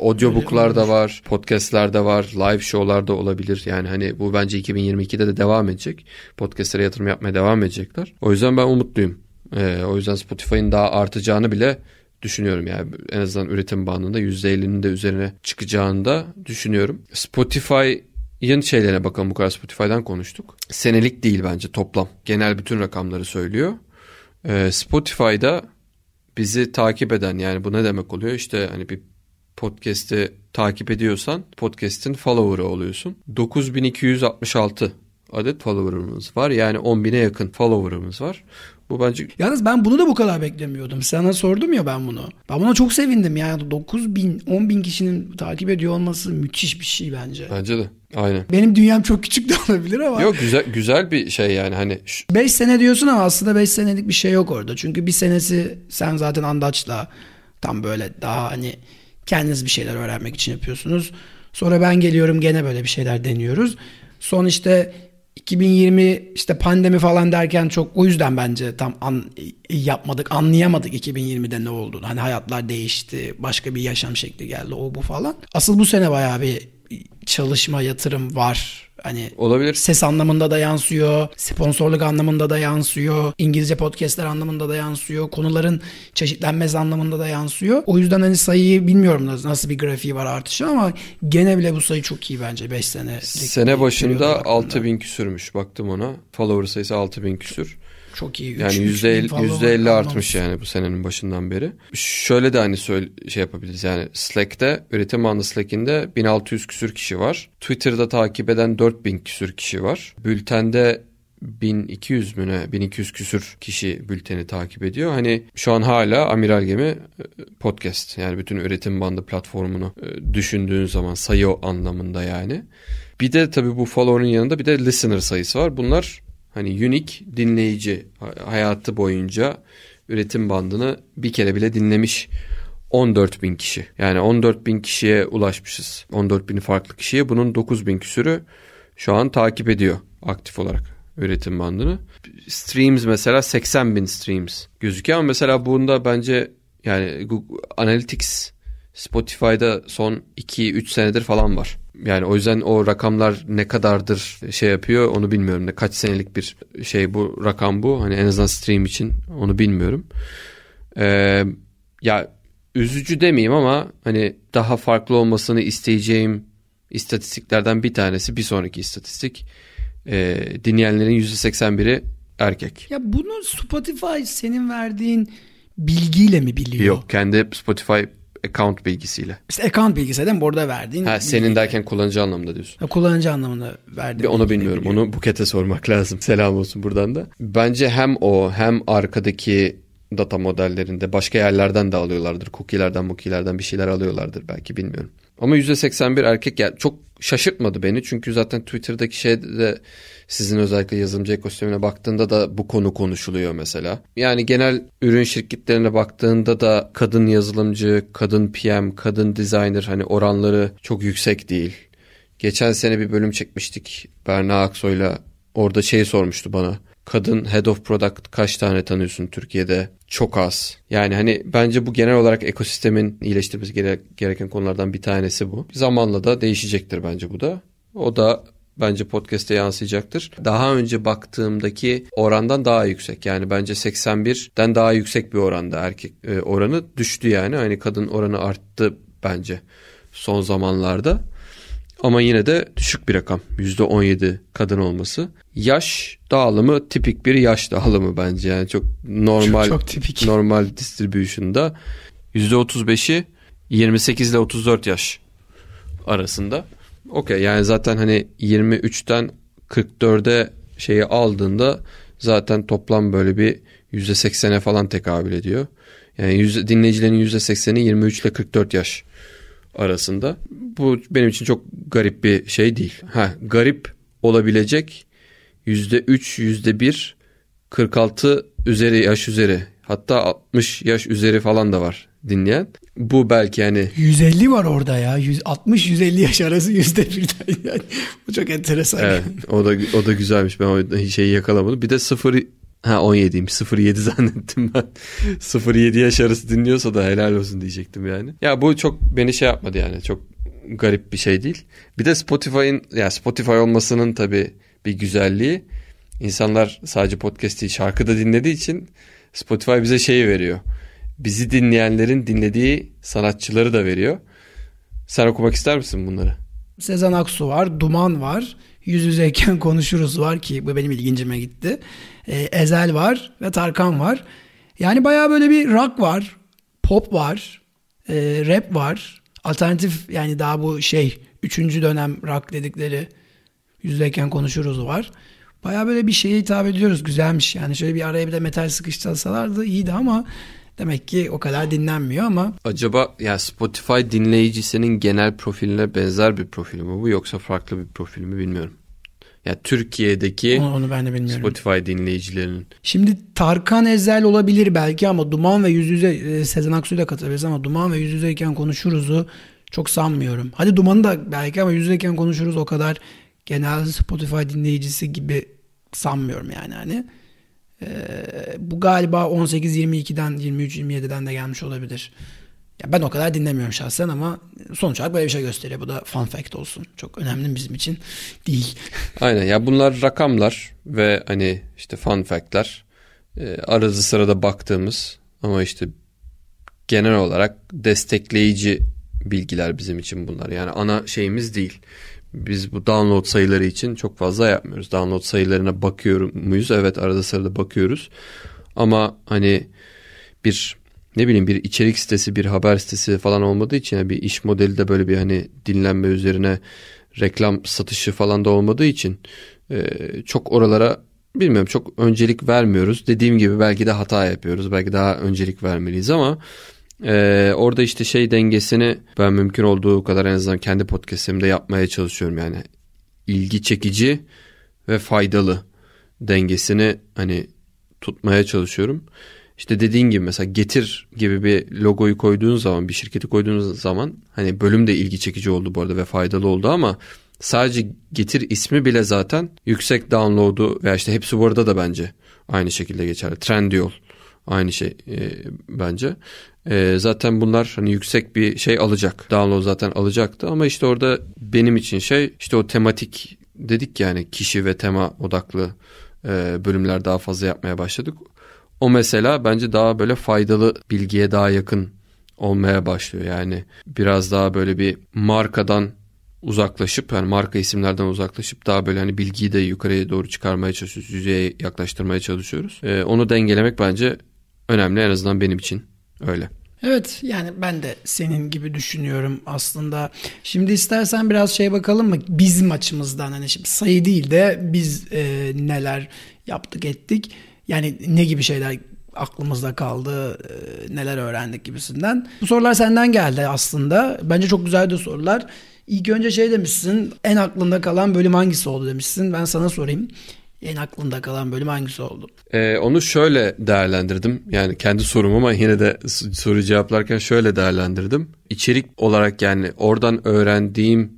Speaker 1: O, audiobook'lar da var, podcast'ler de var, live show'lar da olabilir. Yani hani bu bence 2022'de de devam edecek. Podcast'lere yatırım yapmaya devam edecekler. O yüzden ben umutluyum. Ee, o yüzden Spotify'ın daha artacağını bile düşünüyorum yani en azından üretim bandında %50'nin de üzerine çıkacağını da düşünüyorum. Spotify Yeni şeylere bakalım bu kadar Spotify'dan konuştuk. Senelik değil bence toplam. Genel bütün rakamları söylüyor. Ee, Spotify'da bizi takip eden yani bu ne demek oluyor? İşte hani bir podcast'i takip ediyorsan podcast'in follower'ı oluyorsun. 9266 adet follower'ımız var. Yani 10.000'e yakın follower'ımız var. Bu bence...
Speaker 2: Yalnız ben bunu da bu kadar beklemiyordum. Sana sordum ya ben bunu. Ben buna çok sevindim. Yani 9 bin, 10 bin kişinin takip ediyor olması müthiş bir şey
Speaker 1: bence. Bence de. Aynen.
Speaker 2: Benim dünyam çok küçük de olabilir ama. Yok güzel
Speaker 1: güzel bir şey yani hani.
Speaker 2: 5 sene diyorsun ama aslında 5 senelik bir şey yok orada. Çünkü bir senesi sen zaten andaçla tam böyle daha hani kendiniz bir şeyler öğrenmek için yapıyorsunuz. Sonra ben geliyorum gene böyle bir şeyler deniyoruz. Son işte 2020 işte pandemi falan derken çok o yüzden bence tam an, yapmadık anlayamadık 2020'de ne olduğunu. Hani hayatlar değişti başka bir yaşam şekli geldi o bu falan. Asıl bu sene bayağı bir çalışma, yatırım var. Hani olabilir. Ses anlamında da yansıyor, sponsorluk anlamında da yansıyor, İngilizce podcastler anlamında da yansıyor, konuların çeşitlenmesi anlamında da yansıyor. O yüzden hani sayıyı bilmiyorum nasıl bir grafiği var artışı ama gene bile bu sayı çok iyi bence 5 sene. Sene başında
Speaker 1: 6000 küsürmüş baktım ona. Follower sayısı 6000 küsür. Çok iyi. Yani yüzde yüzde elli artmış yani bu senenin başından beri. Şöyle de hani söyle, şey yapabiliriz yani Slack'te üretim anlı Slack'inde 1600 küsür kişi var. Twitter'da takip eden 4000 küsür kişi var. Bültende 1200 müne 1200 küsür kişi bülteni takip ediyor. Hani şu an hala Amiral Gemi e, podcast yani bütün üretim bandı platformunu e, düşündüğün zaman sayı anlamında yani. Bir de tabii bu follow'un yanında bir de listener sayısı var. Bunlar hani unik dinleyici hayatı boyunca üretim bandını bir kere bile dinlemiş 14 bin kişi. Yani 14 bin kişiye ulaşmışız. 14 bin farklı kişiye bunun 9 bin küsürü şu an takip ediyor aktif olarak üretim bandını. Streams mesela 80 bin streams gözüküyor ama mesela bunda bence yani Google Analytics Spotify'da son 2-3 senedir falan var. Yani o yüzden o rakamlar ne kadardır şey yapıyor onu bilmiyorum. ne Kaç senelik bir şey bu rakam bu. Hani en azından stream için onu bilmiyorum. Ee, ya üzücü demeyeyim ama hani daha farklı olmasını isteyeceğim istatistiklerden bir tanesi bir sonraki istatistik. Ee, dinleyenlerin %81'i erkek.
Speaker 2: Ya bunu Spotify senin verdiğin bilgiyle mi biliyor? Yok
Speaker 1: kendi Spotify account bilgisiyle.
Speaker 2: İşte account bilgisi değil mi? Orada verdiğin. Ha,
Speaker 1: senin derken kullanıcı anlamında diyorsun.
Speaker 2: Ya, kullanıcı anlamında
Speaker 1: verdim. Bir onu bilmiyorum. Onu Buket'e sormak lazım. Selam olsun buradan da. Bence hem o hem arkadaki data modellerinde başka yerlerden de alıyorlardır. Cookie'lerden, mukilerden bir şeyler alıyorlardır belki bilmiyorum. Ama %81 erkek yani çok şaşırtmadı beni. Çünkü zaten Twitter'daki şeyde sizin özellikle yazılımcı ekosistemine baktığında da bu konu konuşuluyor mesela. Yani genel ürün şirketlerine baktığında da kadın yazılımcı, kadın PM, kadın designer hani oranları çok yüksek değil. Geçen sene bir bölüm çekmiştik Berna Aksoy'la. Orada şey sormuştu bana kadın head of product kaç tane tanıyorsun Türkiye'de? Çok az. Yani hani bence bu genel olarak ekosistemin iyileştirmesi gereken konulardan bir tanesi bu. Zamanla da değişecektir bence bu da. O da bence podcast'e yansıyacaktır. Daha önce baktığımdaki orandan daha yüksek. Yani bence 81'den daha yüksek bir oranda erkek e, oranı düştü yani. Hani kadın oranı arttı bence son zamanlarda. Ama yine de düşük bir rakam. %17 kadın olması. Yaş dağılımı tipik bir yaş dağılımı bence. Yani çok normal çok, çok tipik. normal distribution'da %35'i 28 ile 34 yaş arasında. Okey yani zaten hani 23'ten 44'e şeyi aldığında zaten toplam böyle bir %80'e falan tekabül ediyor. Yani yüzde, dinleyicilerin %80'i 23 ile 44 yaş arasında. Bu benim için çok garip bir şey değil. Ha, garip olabilecek yüzde üç, yüzde bir, 46 üzeri yaş üzeri hatta 60 yaş üzeri falan da var dinleyen. Bu belki yani
Speaker 2: 150 var orada ya. 160 150 yaş arası yüzde birden yani. Bu çok enteresan. Evet,
Speaker 1: o da o da güzelmiş. Ben o şeyi yakalamadım. Bir de 0 Ha 17'ymiş 07 zannettim ben. 07 yaş arası dinliyorsa da helal olsun diyecektim yani. Ya bu çok beni şey yapmadı yani çok garip bir şey değil. Bir de Spotify'ın ya Spotify olmasının tabii bir güzelliği İnsanlar sadece podcast değil şarkı da dinlediği için Spotify bize şeyi veriyor. Bizi dinleyenlerin dinlediği sanatçıları da veriyor. Sen okumak ister misin bunları?
Speaker 2: Sezen Aksu var, Duman var yüz yüzeyken konuşuruz var ki bu benim ilgincime gitti. E, Ezel var ve Tarkan var. Yani baya böyle bir rock var, pop var, e, rap var. Alternatif yani daha bu şey üçüncü dönem rock dedikleri yüzdeyken konuşuruz var. Baya böyle bir şeye hitap ediyoruz. Güzelmiş yani şöyle bir araya bir de metal sıkıştırsalardı iyiydi ama demek ki o kadar dinlenmiyor ama.
Speaker 1: Acaba ya Spotify dinleyicisinin genel profiline benzer bir profil mi bu yoksa farklı bir profil mi bilmiyorum. Ya Türkiye'deki onu, onu ben de bilmiyorum. Spotify dinleyicilerinin.
Speaker 2: Şimdi Tarkan Ezel olabilir belki ama Duman ve Yüz Yüze e, Sezen Aksu'yu da katabiliriz ama Duman ve Yüz Yüzeyken konuşuruzu çok sanmıyorum. Hadi Duman'ı da belki ama Yüz Yüzeyken konuşuruz o kadar genel Spotify dinleyicisi gibi sanmıyorum yani hani. Ee, bu galiba 18-22'den 23-27'den de gelmiş olabilir. Ya ben o kadar dinlemiyorum şahsen ama sonuç olarak böyle bir şey gösteriyor. Bu da fun fact olsun. Çok önemli bizim için değil.
Speaker 1: Aynen ya bunlar rakamlar ve hani işte fun fact'ler e, ee, arızı sırada baktığımız ama işte genel olarak destekleyici bilgiler bizim için bunlar. Yani ana şeyimiz değil biz bu download sayıları için çok fazla yapmıyoruz. Download sayılarına bakıyor muyuz? Evet arada sırada bakıyoruz. Ama hani bir ne bileyim bir içerik sitesi, bir haber sitesi falan olmadığı için yani bir iş modeli de böyle bir hani dinlenme üzerine reklam satışı falan da olmadığı için e, çok oralara bilmiyorum çok öncelik vermiyoruz. Dediğim gibi belki de hata yapıyoruz. Belki daha öncelik vermeliyiz ama ee, orada işte şey dengesini ben mümkün olduğu kadar en azından kendi podcastimde yapmaya çalışıyorum yani ilgi çekici ve faydalı dengesini hani tutmaya çalışıyorum. İşte dediğin gibi mesela getir gibi bir logoyu koyduğun zaman bir şirketi koyduğunuz zaman hani bölüm de ilgi çekici oldu bu arada ve faydalı oldu ama sadece getir ismi bile zaten yüksek download'u veya işte hepsi bu arada da bence aynı şekilde geçerli. Trendyol aynı şey e, bence. E, zaten bunlar hani yüksek bir şey alacak. Download zaten alacaktı ama işte orada benim için şey işte o tematik dedik yani kişi ve tema odaklı e, bölümler daha fazla yapmaya başladık. O mesela bence daha böyle faydalı bilgiye daha yakın olmaya başlıyor. Yani biraz daha böyle bir markadan uzaklaşıp yani marka isimlerden uzaklaşıp daha böyle hani bilgiyi de yukarıya doğru çıkarmaya çalışıyoruz. Yüzeye yaklaştırmaya çalışıyoruz. Ee, onu dengelemek bence önemli en azından benim için. Öyle.
Speaker 2: Evet yani ben de senin gibi düşünüyorum aslında. Şimdi istersen biraz şey bakalım mı bizim açımızdan hani şimdi sayı değil de biz e, neler yaptık ettik. Yani ne gibi şeyler aklımızda kaldı, e, neler öğrendik gibisinden. Bu sorular senden geldi aslında. Bence çok güzel de sorular. İlk önce şey demişsin, en aklında kalan bölüm hangisi oldu demişsin. Ben sana sorayım en aklında kalan bölüm hangisi oldu?
Speaker 1: Ee, onu şöyle değerlendirdim. Yani kendi sorum ama yine de soru cevaplarken şöyle değerlendirdim. İçerik olarak yani oradan öğrendiğim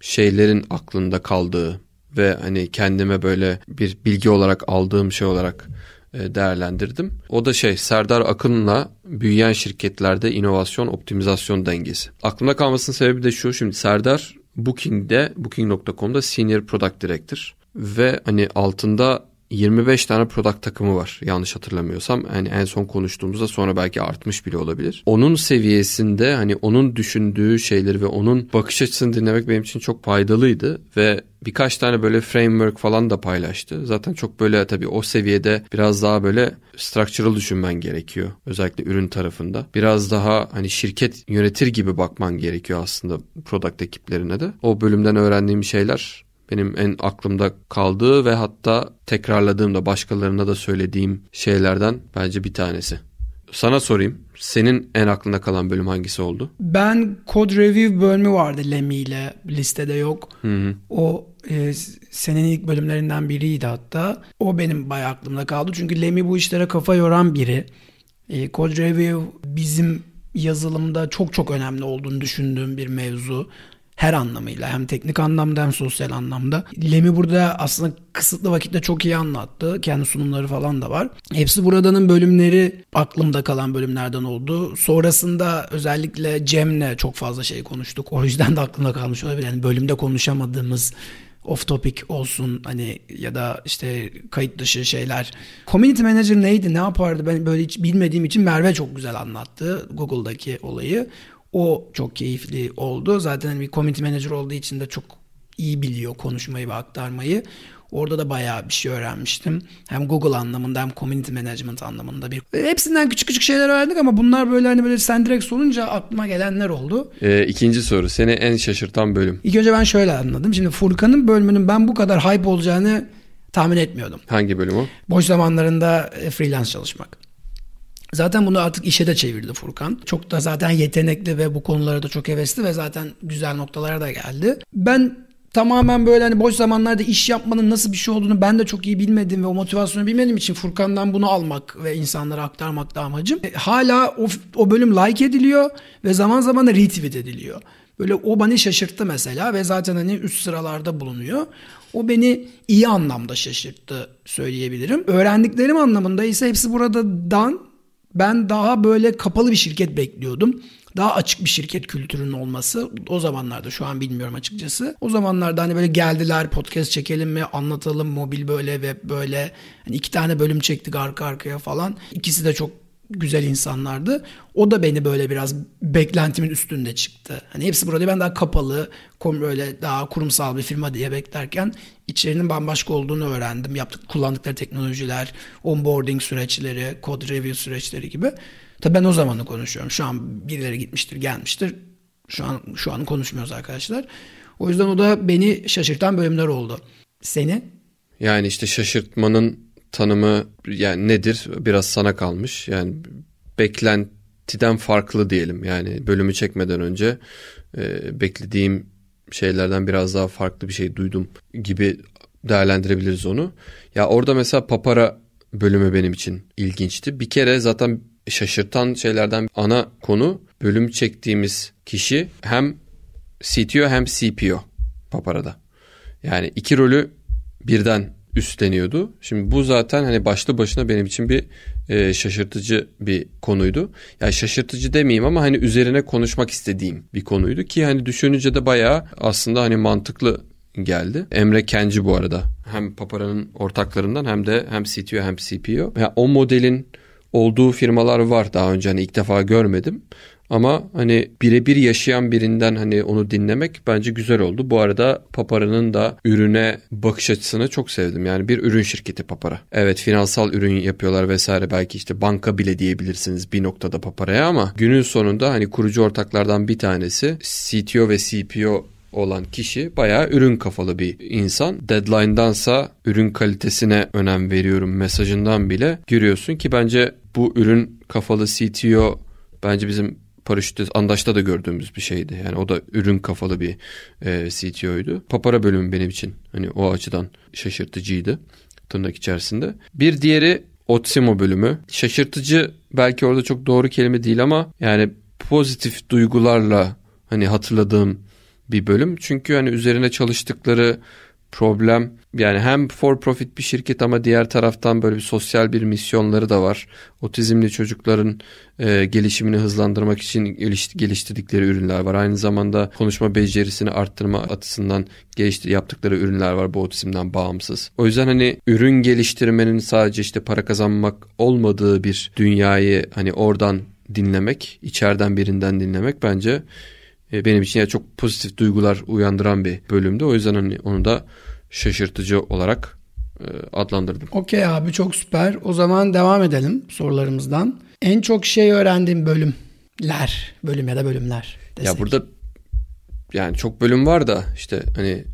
Speaker 1: şeylerin aklında kaldığı ve hani kendime böyle bir bilgi olarak aldığım şey olarak e, değerlendirdim. O da şey Serdar Akın'la büyüyen şirketlerde inovasyon optimizasyon dengesi. Aklımda kalmasının sebebi de şu. Şimdi Serdar Booking'de Booking.com'da Senior Product Director ve hani altında 25 tane product takımı var yanlış hatırlamıyorsam. Hani en son konuştuğumuzda sonra belki artmış bile olabilir. Onun seviyesinde hani onun düşündüğü şeyleri ve onun bakış açısını dinlemek benim için çok faydalıydı ve birkaç tane böyle framework falan da paylaştı. Zaten çok böyle tabii o seviyede biraz daha böyle structural düşünmen gerekiyor. Özellikle ürün tarafında. Biraz daha hani şirket yönetir gibi bakman gerekiyor aslında product ekiplerine de. O bölümden öğrendiğim şeyler benim en aklımda kaldığı ve hatta tekrarladığımda başkalarına da söylediğim şeylerden bence bir tanesi. Sana sorayım. Senin en aklında kalan bölüm hangisi oldu?
Speaker 2: Ben Code Review bölümü vardı Lemmy ile listede yok. Hı-hı. O e, senin ilk bölümlerinden biriydi hatta. O benim bayağı aklımda kaldı. Çünkü Lemmy bu işlere kafa yoran biri. E, Code Review bizim yazılımda çok çok önemli olduğunu düşündüğüm bir mevzu her anlamıyla hem teknik anlamda hem sosyal anlamda. Lemi burada aslında kısıtlı vakitte çok iyi anlattı. Kendi sunumları falan da var. Hepsi buradanın bölümleri aklımda kalan bölümlerden oldu. Sonrasında özellikle Cem'le çok fazla şey konuştuk. O yüzden de aklımda kalmış olabilir. Yani bölümde konuşamadığımız off topic olsun hani ya da işte kayıt dışı şeyler. Community Manager neydi ne yapardı ben böyle hiç bilmediğim için Merve çok güzel anlattı Google'daki olayı. O çok keyifli oldu. Zaten bir community manager olduğu için de çok iyi biliyor konuşmayı ve aktarmayı. Orada da bayağı bir şey öğrenmiştim. Hem Google
Speaker 1: anlamında hem community
Speaker 2: management anlamında bir. Hepsinden küçük küçük şeyler öğrendik ama bunlar böyle hani böyle sen direkt sorunca aklıma gelenler oldu.
Speaker 1: Ee, ikinci soru. Seni en şaşırtan bölüm.
Speaker 2: İlk önce ben şöyle anladım. Şimdi Furkan'ın bölümünün ben bu kadar hype olacağını tahmin etmiyordum. Hangi bölüm o? Boş zamanlarında e, freelance çalışmak. Zaten bunu artık işe de çevirdi Furkan. Çok da zaten yetenekli ve bu konulara da çok hevesli ve zaten güzel noktalara da geldi. Ben tamamen böyle hani boş zamanlarda iş yapmanın nasıl bir şey olduğunu ben de çok iyi bilmedim ve o motivasyonu bilmediğim için Furkan'dan bunu almak ve insanlara aktarmak da amacım. E, hala o, o bölüm like ediliyor ve zaman zaman da retweet ediliyor. Böyle o beni şaşırttı mesela ve zaten hani üst sıralarda bulunuyor. O beni iyi anlamda şaşırttı söyleyebilirim. Öğrendiklerim anlamında ise hepsi buradan ben daha böyle kapalı bir şirket bekliyordum daha açık bir şirket kültürünün olması o zamanlarda şu an bilmiyorum açıkçası. O zamanlarda hani böyle geldiler podcast çekelim mi anlatalım mobil böyle ve böyle hani iki tane bölüm çektik arka arkaya falan. İkisi de çok güzel insanlardı. O da beni böyle biraz beklentimin üstünde çıktı. Hani hepsi burada ben daha kapalı, böyle daha kurumsal bir firma diye beklerken içerinin bambaşka olduğunu öğrendim. Yaptık kullandıkları teknolojiler, onboarding süreçleri, code review süreçleri gibi. Tabii ben o zamanı konuşuyorum. Şu an birileri gitmiştir, gelmiştir. Şu an şu an konuşmuyoruz arkadaşlar. O yüzden o da beni şaşırtan bölümler oldu. Seni?
Speaker 1: Yani işte şaşırtmanın tanımı yani nedir biraz sana kalmış. Yani beklentiden farklı diyelim. Yani bölümü çekmeden önce e, beklediğim şeylerden biraz daha farklı bir şey duydum gibi değerlendirebiliriz onu. Ya orada mesela Papara bölümü benim için ilginçti. Bir kere zaten şaşırtan şeylerden ana konu bölüm çektiğimiz kişi hem CTO hem CPO Papara'da. Yani iki rolü birden üstleniyordu. Şimdi bu zaten hani başlı başına benim için bir e, şaşırtıcı bir konuydu. Yani şaşırtıcı demeyeyim ama hani üzerine konuşmak istediğim bir konuydu ki hani düşününce de bayağı aslında hani mantıklı geldi. Emre Kenci bu arada hem Papara'nın ortaklarından hem de hem CTO hem CPO. Yani o modelin olduğu firmalar var daha önce hani ilk defa görmedim. Ama hani birebir yaşayan birinden hani onu dinlemek bence güzel oldu. Bu arada Papara'nın da ürüne bakış açısını çok sevdim. Yani bir ürün şirketi Papara. Evet finansal ürün yapıyorlar vesaire belki işte banka bile diyebilirsiniz bir noktada Papara'ya ama günün sonunda hani kurucu ortaklardan bir tanesi CTO ve CPO olan kişi bayağı ürün kafalı bir insan. Deadline'dansa ürün kalitesine önem veriyorum mesajından bile görüyorsun ki bence bu ürün kafalı CTO bence bizim Paraşütte Andaş'ta da gördüğümüz bir şeydi. Yani o da ürün kafalı bir e, CTO'ydu. Papara bölümü benim için hani o açıdan şaşırtıcıydı tırnak içerisinde. Bir diğeri Otsimo bölümü. Şaşırtıcı belki orada çok doğru kelime değil ama yani pozitif duygularla hani hatırladığım bir bölüm. Çünkü hani üzerine çalıştıkları problem. Yani hem for profit bir şirket ama diğer taraftan böyle bir sosyal bir misyonları da var. Otizmli çocukların e, gelişimini hızlandırmak için geliştirdikleri ürünler var. Aynı zamanda konuşma becerisini arttırma açısından geliştir yaptıkları ürünler var bu otizmden bağımsız. O yüzden hani ürün geliştirmenin sadece işte para kazanmak olmadığı bir dünyayı hani oradan dinlemek, içeriden birinden dinlemek bence e, benim için ya çok pozitif duygular uyandıran bir bölümde O yüzden hani onu da şaşırtıcı olarak e, adlandırdım.
Speaker 2: Okey abi çok süper. O zaman devam edelim sorularımızdan. En çok şey öğrendiğim bölümler, bölüm ya da bölümler.
Speaker 1: Desek. Ya burada yani çok bölüm var da işte hani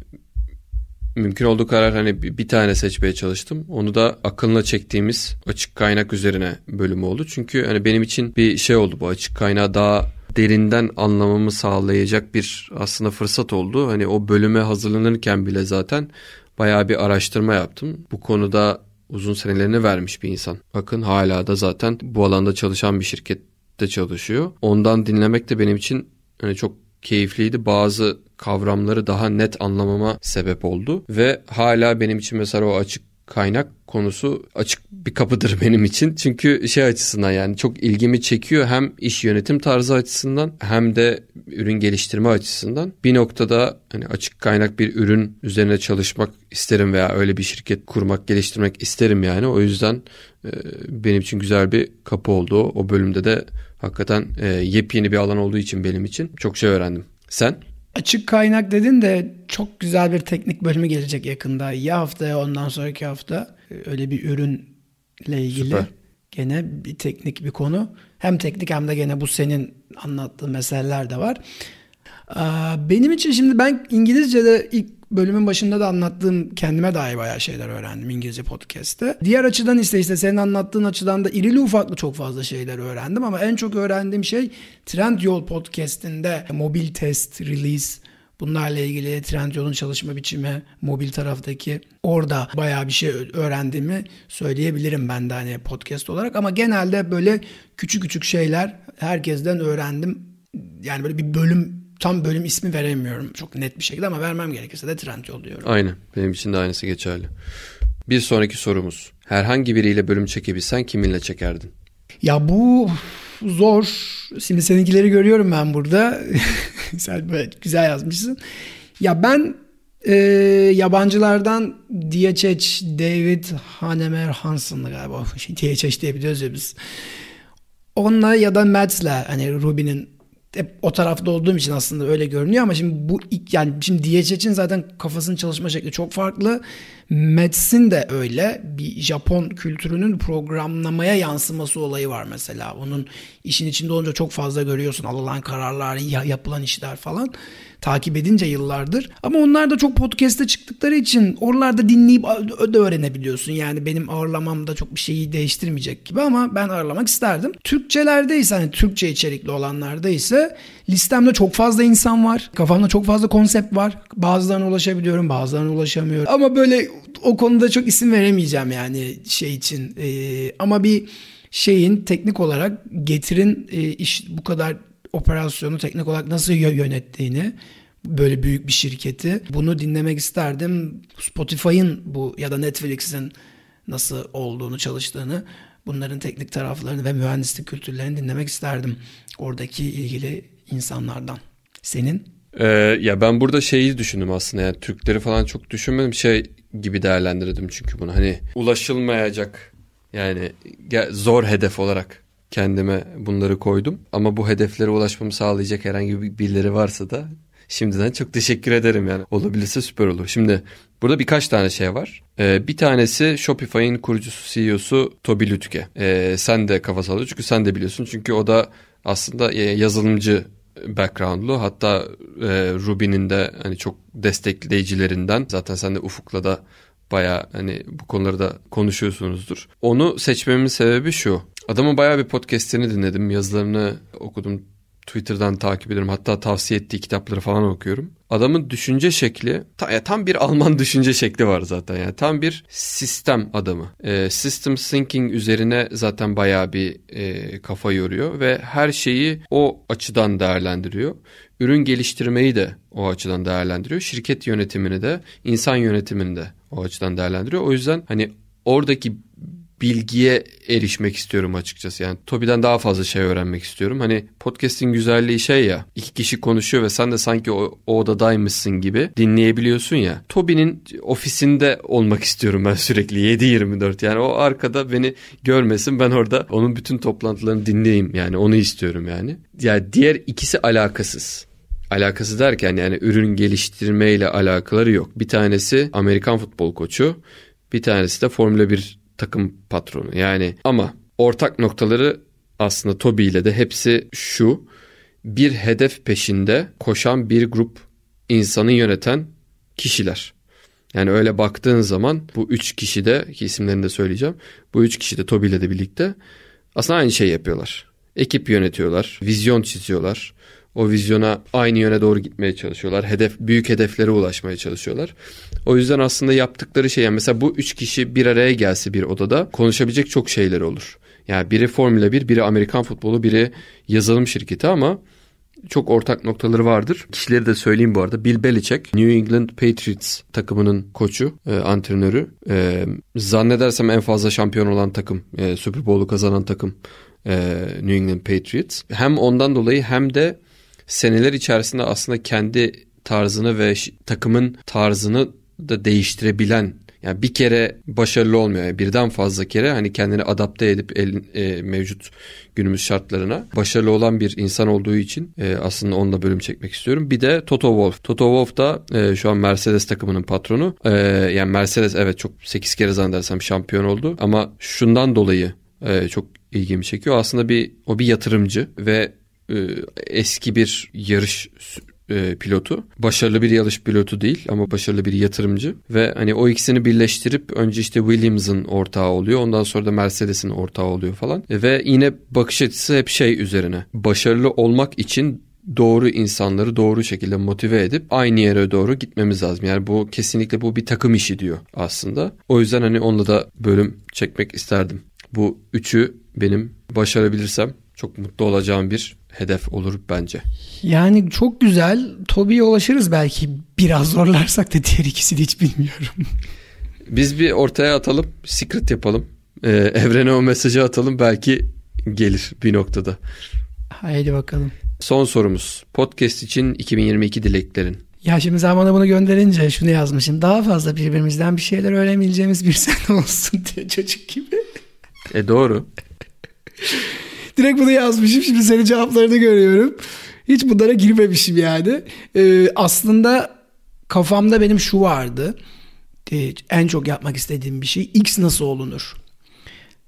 Speaker 1: mümkün olduğu kadar hani bir tane seçmeye çalıştım. Onu da akılına çektiğimiz açık kaynak üzerine bölümü oldu. Çünkü hani benim için bir şey oldu bu açık kaynağı daha derinden anlamamı sağlayacak bir aslında fırsat oldu. Hani o bölüme hazırlanırken bile zaten bayağı bir araştırma yaptım. Bu konuda uzun senelerini vermiş bir insan. Bakın hala da zaten bu alanda çalışan bir şirkette çalışıyor. Ondan dinlemek de benim için hani çok keyifliydi. Bazı kavramları daha net anlamama sebep oldu ve hala benim için mesela o açık kaynak konusu açık bir kapıdır benim için. Çünkü şey açısından yani çok ilgimi çekiyor hem iş yönetim tarzı açısından hem de ürün geliştirme açısından. Bir noktada hani açık kaynak bir ürün üzerine çalışmak isterim veya öyle bir şirket kurmak, geliştirmek isterim yani. O yüzden e, benim için güzel bir kapı oldu. O bölümde de hakikaten e, yepyeni bir alan olduğu için benim için çok şey öğrendim. Sen?
Speaker 2: Açık kaynak dedin de çok güzel bir teknik bölümü gelecek yakında. Ya haftaya ondan sonraki hafta e, öyle bir ürün ile ilgili Süper. gene bir teknik bir konu. Hem teknik hem de gene bu senin anlattığın meseleler de var. Benim için şimdi ben İngilizce'de ilk bölümün başında da anlattığım kendime dair bayağı şeyler öğrendim İngilizce podcast'te. Diğer açıdan ise işte senin anlattığın açıdan da irili ufaklı çok fazla şeyler öğrendim ama en çok öğrendiğim şey Trend Yol podcast'inde mobil test, release Bunlarla ilgili Trendyol'un çalışma biçimi, mobil taraftaki orada bayağı bir şey öğrendiğimi söyleyebilirim ben de hani podcast olarak. Ama genelde böyle küçük küçük şeyler herkesten öğrendim. Yani böyle bir bölüm tam bölüm ismi veremiyorum çok net bir şekilde ama vermem gerekirse de Trendyol
Speaker 1: diyorum. Aynen benim için de aynısı geçerli. Bir sonraki sorumuz. Herhangi biriyle bölüm çekebilsen kiminle çekerdin?
Speaker 2: Ya bu zor. Şimdi seninkileri görüyorum ben burada. Sen böyle güzel yazmışsın. Ya ben e, yabancılardan DHH David Hanemer Hansen'la galiba. Şey, DHH diye biliyoruz ya biz. Onunla ya da Mads'la hani Ruby'nin hep o tarafta olduğum için aslında öyle görünüyor ama şimdi bu ilk yani şimdi DHH'in zaten kafasının çalışma şekli çok farklı. Mads'in de öyle bir Japon kültürünün programlamaya yansıması olayı var mesela. Onun işin içinde olunca çok fazla görüyorsun alınan kararlar, yapılan işler falan takip edince yıllardır. Ama onlar da çok podcast'te çıktıkları için oralarda dinleyip de öğrenebiliyorsun. Yani benim ağırlamam da çok bir şeyi değiştirmeyecek gibi ama ben ağırlamak isterdim. Türkçelerde ise hani Türkçe içerikli olanlarda ise listemde çok fazla insan var. Kafamda çok fazla konsept var. Bazılarına ulaşabiliyorum, bazılarına ulaşamıyorum. Ama böyle o konuda çok isim veremeyeceğim yani şey için. E, ama bir şeyin teknik olarak getirin e, iş bu kadar operasyonu teknik olarak nasıl yönettiğini böyle büyük bir şirketi bunu dinlemek isterdim. Spotify'ın bu ya da Netflix'in nasıl olduğunu çalıştığını bunların teknik taraflarını ve mühendislik kültürlerini dinlemek isterdim oradaki ilgili insanlardan.
Speaker 1: Senin? Ee, ya ben burada şeyi düşündüm aslında yani Türkleri falan çok düşünmedim. Şey gibi değerlendirdim çünkü bunu. Hani ulaşılmayacak yani zor hedef olarak kendime bunları koydum. Ama bu hedeflere ulaşmamı sağlayacak herhangi bir birileri varsa da şimdiden çok teşekkür ederim yani. Olabilirse süper olur. Şimdi burada birkaç tane şey var. Ee, bir tanesi Shopify'in kurucusu CEO'su Toby Lütke. Ee, sen de kafa sallıyor çünkü sen de biliyorsun. Çünkü o da aslında e, yazılımcı backgroundlu. Hatta e, Ruby'nin de hani çok destekleyicilerinden. Zaten sen de Ufuk'la da baya hani bu konuları da konuşuyorsunuzdur. Onu seçmemin sebebi şu. Adamın bayağı bir podcast'ini dinledim, yazılarını okudum, Twitter'dan takip ediyorum. Hatta tavsiye ettiği kitapları falan okuyorum. Adamın düşünce şekli tam bir Alman düşünce şekli var zaten yani tam bir sistem adamı. E, system thinking üzerine zaten bayağı bir e, kafa yoruyor ve her şeyi o açıdan değerlendiriyor. Ürün geliştirmeyi de o açıdan değerlendiriyor. Şirket yönetimini de, insan yönetimini de o açıdan değerlendiriyor. O yüzden hani oradaki bilgiye erişmek istiyorum açıkçası. Yani Tobi'den daha fazla şey öğrenmek istiyorum. Hani podcast'in güzelliği şey ya iki kişi konuşuyor ve sen de sanki o, o odadaymışsın gibi dinleyebiliyorsun ya. Tobi'nin ofisinde olmak istiyorum ben sürekli 7-24 yani o arkada beni görmesin ben orada onun bütün toplantılarını dinleyeyim yani onu istiyorum yani. Yani diğer ikisi alakasız alakası derken yani ürün geliştirmeyle alakaları yok. Bir tanesi Amerikan futbol koçu, bir tanesi de Formula 1 takım patronu. Yani ama ortak noktaları aslında Toby ile de hepsi şu. Bir hedef peşinde koşan bir grup insanı yöneten kişiler. Yani öyle baktığın zaman bu üç kişi de ki isimlerini de söyleyeceğim. Bu üç kişi de Toby ile de birlikte aslında aynı şey yapıyorlar. Ekip yönetiyorlar, vizyon çiziyorlar, o vizyona aynı yöne doğru gitmeye çalışıyorlar. Hedef büyük hedeflere ulaşmaya çalışıyorlar. O yüzden aslında yaptıkları şey yani mesela bu üç kişi bir araya gelse bir odada konuşabilecek çok şeyler olur. Yani biri Formula 1, biri Amerikan futbolu, biri yazılım şirketi ama çok ortak noktaları vardır. Kişileri de söyleyeyim bu arada. Bill Belichick, New England Patriots takımının koçu, e, antrenörü. E, zannedersem en fazla şampiyon olan takım, e, Super Bowl'u kazanan takım e, New England Patriots. Hem ondan dolayı hem de seneler içerisinde aslında kendi tarzını ve takımın tarzını da değiştirebilen yani bir kere başarılı olmuyor. Yani birden fazla kere hani kendini adapte edip el, e, mevcut günümüz şartlarına başarılı olan bir insan olduğu için e, aslında onunla bölüm çekmek istiyorum. Bir de Toto Wolff. Toto Wolff da e, şu an Mercedes takımının patronu. E, yani Mercedes evet çok 8 kere zannedersem şampiyon oldu ama şundan dolayı e, çok ilgimi çekiyor. Aslında bir o bir yatırımcı ve e, eski bir yarış e, pilotu. Başarılı bir yarış pilotu değil ama başarılı bir yatırımcı ve hani o ikisini birleştirip önce işte Williams'ın ortağı oluyor. Ondan sonra da Mercedes'in ortağı oluyor falan. E, ve yine bakış açısı hep şey üzerine. Başarılı olmak için doğru insanları doğru şekilde motive edip aynı yere doğru gitmemiz lazım. Yani bu kesinlikle bu bir takım işi diyor aslında. O yüzden hani onunla da bölüm çekmek isterdim. Bu üçü benim başarabilirsem çok mutlu olacağım bir hedef olur bence.
Speaker 2: Yani çok güzel. Toby'ye ulaşırız belki. Biraz zorlarsak da diğer ikisini hiç
Speaker 1: bilmiyorum. Biz bir ortaya atalım. Secret yapalım. Ee, evrene o mesajı atalım. Belki gelir bir noktada.
Speaker 2: Haydi bakalım.
Speaker 1: Son sorumuz. Podcast için 2022 dileklerin.
Speaker 2: Ya şimdi zamanı bunu gönderince şunu yazmışım. Daha fazla birbirimizden bir şeyler öğrenemeyeceğimiz bir sene olsun diye çocuk gibi. E doğru. Direkt bunu yazmışım. Şimdi senin cevaplarını görüyorum. Hiç bunlara girmemişim yani. Ee, aslında kafamda benim şu vardı. Ee, en çok yapmak istediğim bir şey X nasıl olunur?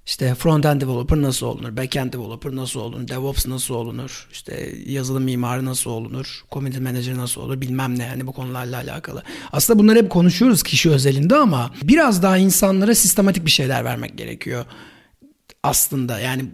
Speaker 2: İşte front-end developer nasıl olunur? Back-end developer nasıl olunur? DevOps nasıl olunur? İşte yazılım mimarı nasıl olunur? Community manager nasıl olur? Bilmem ne yani bu konularla alakalı. Aslında bunları hep konuşuyoruz kişi özelinde ama biraz daha insanlara sistematik bir şeyler vermek gerekiyor. Aslında yani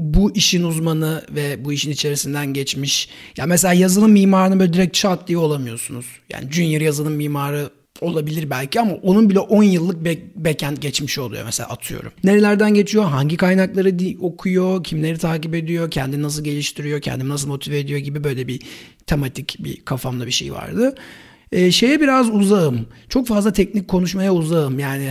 Speaker 2: bu işin uzmanı ve bu işin içerisinden geçmiş. Ya mesela yazılım mimarını böyle direkt çat diye olamıyorsunuz. Yani junior yazılım mimarı olabilir belki ama onun bile 10 yıllık backend geçmişi oluyor mesela atıyorum. Nerelerden geçiyor, hangi kaynakları okuyor, kimleri takip ediyor, kendini nasıl geliştiriyor, kendini nasıl motive ediyor gibi böyle bir tematik bir kafamda bir şey vardı. E, şeye biraz uzağım. Çok fazla teknik konuşmaya uzağım. Yani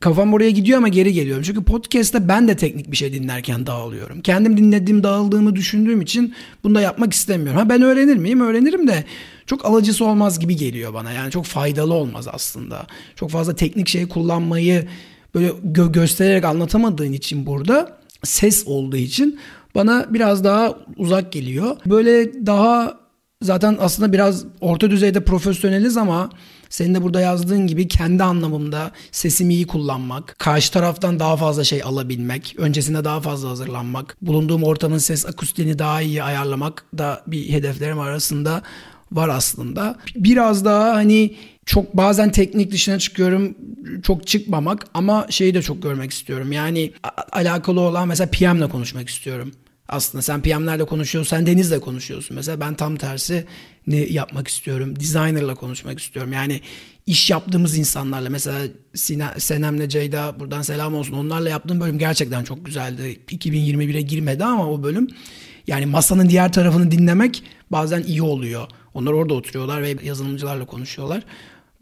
Speaker 2: kafam oraya gidiyor ama geri geliyorum. Çünkü podcast'te ben de teknik bir şey dinlerken dağılıyorum. Kendim dinlediğim dağıldığımı düşündüğüm için bunu da yapmak istemiyorum. Ha ben öğrenir miyim? Öğrenirim de çok alıcısı olmaz gibi geliyor bana. Yani çok faydalı olmaz aslında. Çok fazla teknik şey kullanmayı böyle gö- göstererek anlatamadığın için burada ses olduğu için bana biraz daha uzak geliyor. Böyle daha zaten aslında biraz orta düzeyde profesyoneliz ama senin de burada yazdığın gibi kendi anlamımda sesimi iyi kullanmak, karşı taraftan daha fazla şey alabilmek, öncesinde daha fazla hazırlanmak, bulunduğum ortamın ses akustiğini daha iyi ayarlamak da bir hedeflerim arasında var aslında. Biraz daha hani çok bazen teknik dışına çıkıyorum çok çıkmamak ama şeyi de çok görmek istiyorum. Yani alakalı olan mesela PM'le konuşmak istiyorum. Aslında sen PM'lerle konuşuyorsun, sen Deniz'le konuşuyorsun. Mesela ben tam tersi ne yapmak istiyorum? Designer'la konuşmak istiyorum. Yani iş yaptığımız insanlarla mesela Sina, Senem'le Ceyda buradan selam olsun. Onlarla yaptığım bölüm gerçekten çok güzeldi. 2021'e girmedi ama o bölüm yani masanın diğer tarafını dinlemek bazen iyi oluyor. Onlar orada oturuyorlar ve yazılımcılarla konuşuyorlar.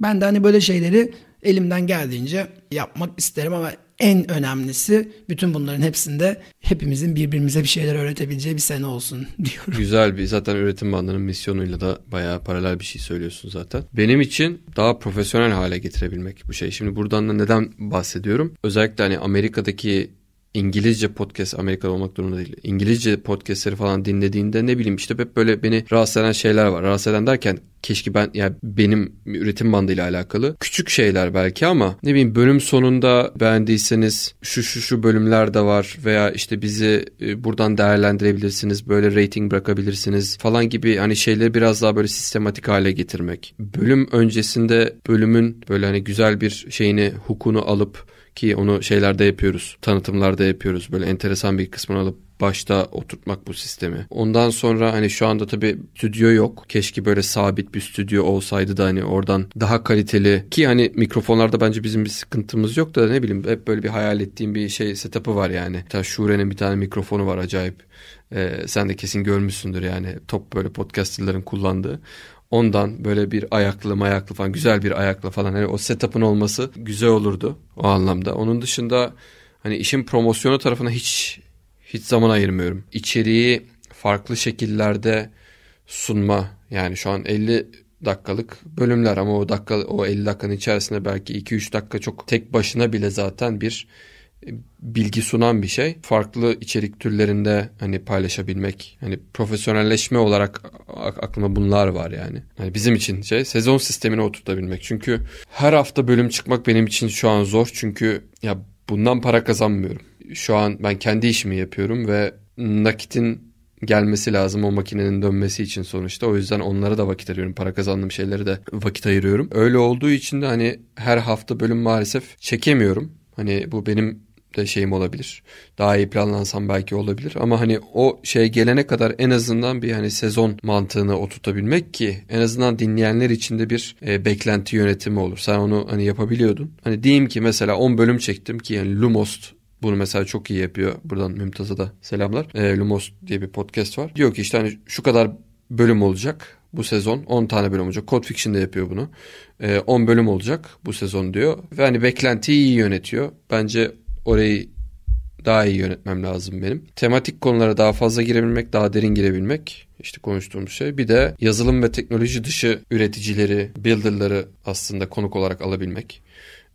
Speaker 2: Ben de hani böyle şeyleri elimden geldiğince yapmak isterim ama en önemlisi bütün bunların hepsinde hepimizin birbirimize bir şeyler öğretebileceği bir sene olsun
Speaker 1: diyorum. Güzel bir zaten öğretim bandının misyonuyla da bayağı paralel bir şey söylüyorsun zaten. Benim için daha profesyonel hale getirebilmek bu şey. Şimdi buradan da neden bahsediyorum? Özellikle hani Amerika'daki İngilizce podcast Amerika'da olmak durumunda değil. İngilizce podcastleri falan dinlediğinde ne bileyim işte hep böyle beni rahatsız eden şeyler var. Rahatsız eden derken keşke ben yani benim üretim bandıyla alakalı küçük şeyler belki ama ne bileyim bölüm sonunda beğendiyseniz şu şu şu bölümler de var veya işte bizi e, buradan değerlendirebilirsiniz böyle rating bırakabilirsiniz falan gibi hani şeyleri biraz daha böyle sistematik hale getirmek. Bölüm öncesinde bölümün böyle hani güzel bir şeyini hukunu alıp ki onu şeylerde yapıyoruz. Tanıtımlarda yapıyoruz. Böyle enteresan bir kısmını alıp başta oturtmak bu sistemi. Ondan sonra hani şu anda tabii stüdyo yok. Keşke böyle sabit bir stüdyo olsaydı da hani oradan daha kaliteli ki hani mikrofonlarda bence bizim bir sıkıntımız yok da ne bileyim hep böyle bir hayal ettiğim bir şey setup'ı var yani. Ta Şure'nin bir tane mikrofonu var acayip. Ee, sen de kesin görmüşsündür yani top böyle podcasterların kullandığı. Ondan böyle bir ayaklı mayaklı falan güzel bir ayaklı falan hani o setup'ın olması güzel olurdu o anlamda. Onun dışında hani işin promosyonu tarafına hiç hiç zaman ayırmıyorum. İçeriği farklı şekillerde sunma yani şu an 50 dakikalık bölümler ama o dakika o 50 dakikanın içerisinde belki 2-3 dakika çok tek başına bile zaten bir bilgi sunan bir şey. Farklı içerik türlerinde hani paylaşabilmek. Hani profesyonelleşme olarak aklıma bunlar var yani. Hani bizim için şey sezon sistemine oturtabilmek. Çünkü her hafta bölüm çıkmak benim için şu an zor. Çünkü ya bundan para kazanmıyorum. Şu an ben kendi işimi yapıyorum ve nakitin gelmesi lazım o makinenin dönmesi için sonuçta. O yüzden onlara da vakit ayırıyorum. Para kazandığım şeylere de vakit ayırıyorum. Öyle olduğu için de hani her hafta bölüm maalesef çekemiyorum. Hani bu benim de şeyim olabilir. Daha iyi planlansam belki olabilir ama hani o şey gelene kadar en azından bir hani sezon mantığını oturtabilmek ki en azından dinleyenler için de bir e, beklenti yönetimi olur. Sen onu hani yapabiliyordun. Hani diyeyim ki mesela 10 bölüm çektim ki yani Lumost bunu mesela çok iyi yapıyor. Buradan Mümtaz'a da selamlar. E, Lumos diye bir podcast var. Diyor ki işte hani şu kadar bölüm olacak bu sezon 10 tane bölüm olacak. Code de yapıyor bunu. E, 10 bölüm olacak bu sezon diyor. Ve hani beklentiyi iyi yönetiyor. Bence orayı daha iyi yönetmem lazım benim. Tematik konulara daha fazla girebilmek, daha derin girebilmek işte konuştuğumuz şey. Bir de yazılım ve teknoloji dışı üreticileri, builderları aslında konuk olarak alabilmek.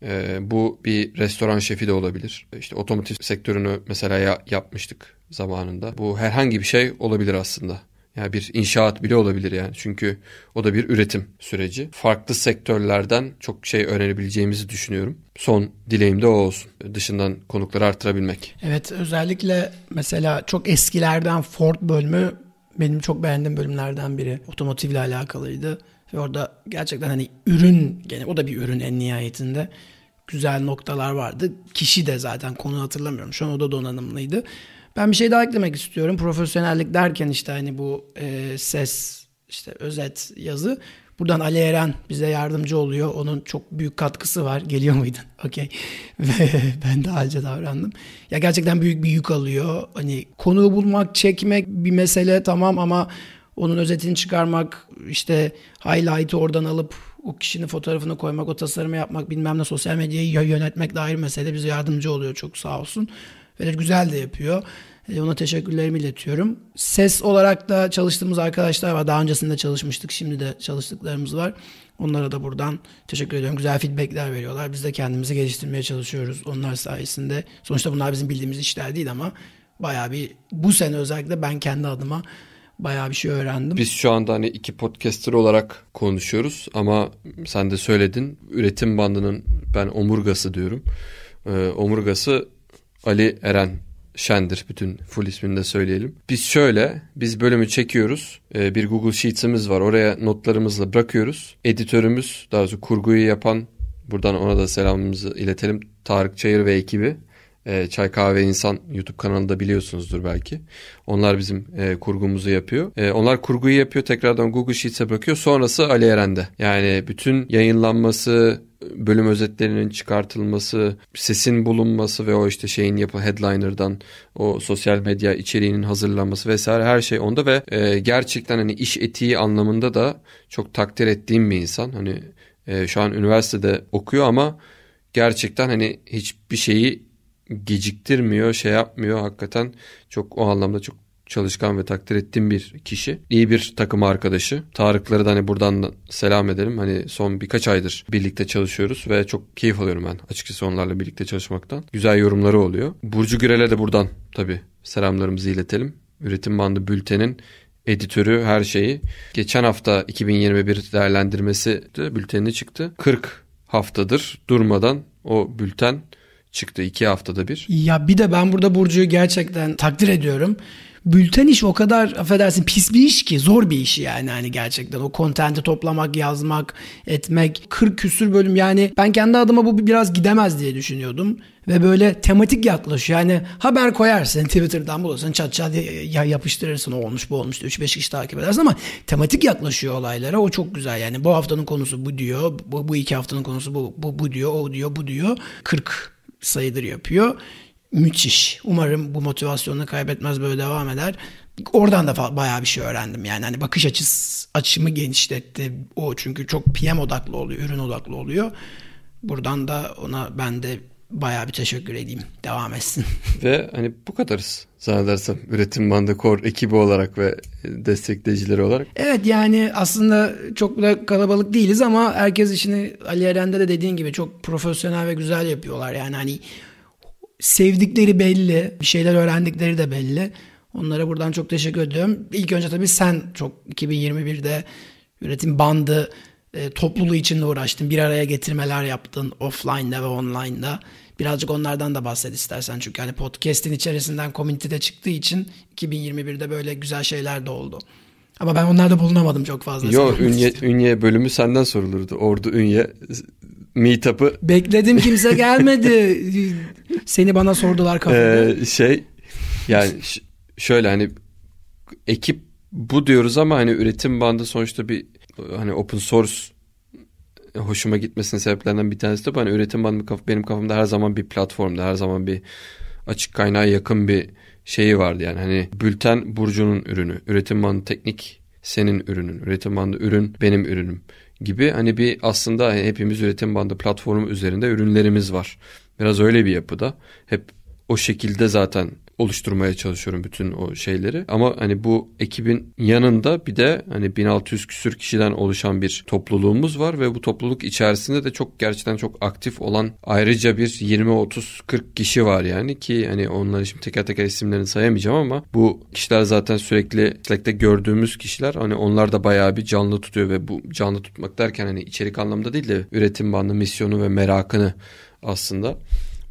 Speaker 1: Ee, bu bir restoran şefi de olabilir. İşte otomotiv sektörünü mesela ya, yapmıştık zamanında. Bu herhangi bir şey olabilir aslında yani bir inşaat bile olabilir yani. Çünkü o da bir üretim süreci. Farklı sektörlerden çok şey öğrenebileceğimizi düşünüyorum. Son dileğim de o olsun. Dışından konukları artırabilmek.
Speaker 2: Evet özellikle mesela çok eskilerden Ford bölümü benim çok beğendiğim bölümlerden biri. Otomotivle alakalıydı. Ve orada gerçekten hani ürün gene o da bir ürün en nihayetinde güzel noktalar vardı. Kişi de zaten konu hatırlamıyorum. Şu an o da donanımlıydı. Ben bir şey daha eklemek istiyorum. Profesyonellik derken işte hani bu e, ses, işte özet, yazı. Buradan Ali Eren bize yardımcı oluyor. Onun çok büyük katkısı var. Geliyor muydun? Okey. Ve ben daha önce davrandım. Ya gerçekten büyük bir yük alıyor. Hani konuyu bulmak, çekmek bir mesele tamam ama onun özetini çıkarmak, işte highlight'ı oradan alıp o kişinin fotoğrafını koymak, o tasarımı yapmak, bilmem ne sosyal medyayı yönetmek dair mesele bize yardımcı oluyor çok sağ olsun. Ve güzel de yapıyor. E, ona teşekkürlerimi iletiyorum. Ses olarak da çalıştığımız arkadaşlar var. Daha öncesinde çalışmıştık. Şimdi de çalıştıklarımız var. Onlara da buradan teşekkür ediyorum. Güzel feedbackler veriyorlar. Biz de kendimizi geliştirmeye çalışıyoruz. Onlar sayesinde. Sonuçta bunlar bizim bildiğimiz işler değil ama bayağı bir bu sene özellikle ben kendi adıma bayağı bir şey öğrendim.
Speaker 1: Biz şu anda hani iki podcaster olarak konuşuyoruz ama sen de söyledin üretim bandının ben omurgası diyorum. Ee, omurgası Ali Eren Şendir bütün full ismini de söyleyelim. Biz şöyle biz bölümü çekiyoruz. Ee, bir Google Sheets'imiz var. Oraya notlarımızla bırakıyoruz. Editörümüz daha doğrusu kurguyu yapan buradan ona da selamımızı iletelim. Tarık Çayır ve ekibi. Ee, Çay Kahve İnsan YouTube kanalında biliyorsunuzdur belki. Onlar bizim e, kurgumuzu yapıyor. E, onlar kurguyu yapıyor tekrardan Google Sheets'e bakıyor. Sonrası Ali Eren'de. Yani bütün yayınlanması, bölüm özetlerinin çıkartılması, sesin bulunması ve o işte şeyin yapı headliner'dan o sosyal medya içeriğinin hazırlanması vesaire her şey onda ve e, gerçekten hani iş etiği anlamında da çok takdir ettiğim bir insan. Hani e, şu an üniversitede okuyor ama gerçekten hani hiçbir şeyi geciktirmiyor, şey yapmıyor. Hakikaten çok o anlamda çok çalışkan ve takdir ettiğim bir kişi. İyi bir takım arkadaşı. Tarıkları da hani buradan selam edelim. Hani son birkaç aydır birlikte çalışıyoruz ve çok keyif alıyorum ben açıkçası onlarla birlikte çalışmaktan. Güzel yorumları oluyor. Burcu Gürel'e de buradan tabii selamlarımızı iletelim. Üretim Bandı Bülten'in editörü her şeyi. Geçen hafta 2021 değerlendirmesi de bültenine çıktı. 40 haftadır durmadan o bülten çıktı. iki haftada bir.
Speaker 2: Ya bir de ben burada Burcu'yu gerçekten takdir ediyorum bülten iş o kadar affedersin pis bir iş ki zor bir iş yani hani gerçekten o kontenti toplamak, yazmak, etmek 40 küsür bölüm yani ben kendi adıma bu biraz gidemez diye düşünüyordum ve böyle tematik yaklaş Yani haber koyarsın Twitter'dan bulursun çat çat e, ya yapıştırırsın o olmuş bu olmuş 3-5 kişi takip edersin ama tematik yaklaşıyor olaylara o çok güzel yani bu haftanın konusu bu diyor bu, bu iki haftanın konusu bu, bu, bu diyor o diyor bu diyor 40 sayıdır yapıyor müthiş. Umarım bu motivasyonunu kaybetmez böyle devam eder. Oradan da bayağı bir şey öğrendim. Yani hani bakış açısı açımı genişletti. O çünkü çok PM odaklı oluyor, ürün odaklı oluyor. Buradan da ona ben de bayağı bir teşekkür edeyim. Devam etsin.
Speaker 1: Ve hani bu kadarız zannedersem üretim bandı kor ekibi olarak ve destekleyicileri olarak.
Speaker 2: Evet yani aslında çok da kalabalık değiliz ama herkes işini Ali Eren'de de dediğin gibi çok profesyonel ve güzel yapıyorlar. Yani hani Sevdikleri belli, bir şeyler öğrendikleri de belli. Onlara buradan çok teşekkür ediyorum. İlk önce tabii sen çok 2021'de üretim bandı e, topluluğu içinde uğraştın. Bir araya getirmeler yaptın offline'da ve online'da. Birazcık onlardan da bahset istersen çünkü hani podcast'in içerisinden komünitede çıktığı için 2021'de böyle güzel şeyler de oldu. Ama ben onlarda bulunamadım çok fazla. Yok ünye,
Speaker 1: ünye bölümü senden sorulurdu. Ordu Ünye meetup'ı... Bekledim kimse
Speaker 2: gelmedi. Seni bana sordular kafede.
Speaker 1: Ee, şey yani şöyle hani ekip bu diyoruz ama hani üretim bandı sonuçta bir hani open source e, hoşuma gitmesinin sebeplerinden bir tanesi de bu. Hani üretim bandı benim kafamda her zaman bir platformda, her zaman bir açık kaynağa yakın bir şeyi vardı. Yani hani bülten Burcu'nun ürünü, üretim bandı teknik senin ürünün, üretim bandı ürün benim ürünüm gibi hani bir aslında hepimiz üretim bandı platformu üzerinde ürünlerimiz var. Biraz öyle bir yapıda. Hep o şekilde zaten oluşturmaya çalışıyorum bütün o şeyleri. Ama hani bu ekibin yanında bir de hani 1600 küsür kişiden oluşan bir topluluğumuz var ve bu topluluk içerisinde de çok gerçekten çok aktif olan ayrıca bir 20 30 40 kişi var yani ki hani onları şimdi teker teker isimlerini sayamayacağım ama bu kişiler zaten sürekli Slack'te gördüğümüz kişiler hani onlar da bayağı bir canlı tutuyor ve bu canlı tutmak derken hani içerik anlamda değil de üretim bandı, misyonu ve merakını aslında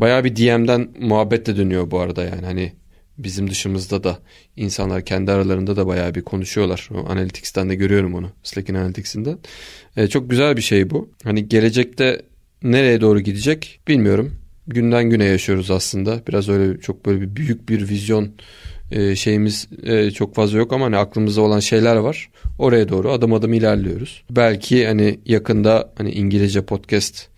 Speaker 1: Bayağı bir DM'den muhabbet de dönüyor bu arada yani hani bizim dışımızda da insanlar kendi aralarında da bayağı bir konuşuyorlar. O Analytics'ten de görüyorum onu Slack'in Analytics'inden. E, çok güzel bir şey bu. Hani gelecekte nereye doğru gidecek bilmiyorum. Günden güne yaşıyoruz aslında. Biraz öyle çok böyle bir büyük bir vizyon e, şeyimiz e, çok fazla yok ama hani aklımızda olan şeyler var. Oraya doğru adım adım ilerliyoruz. Belki hani yakında hani İngilizce podcast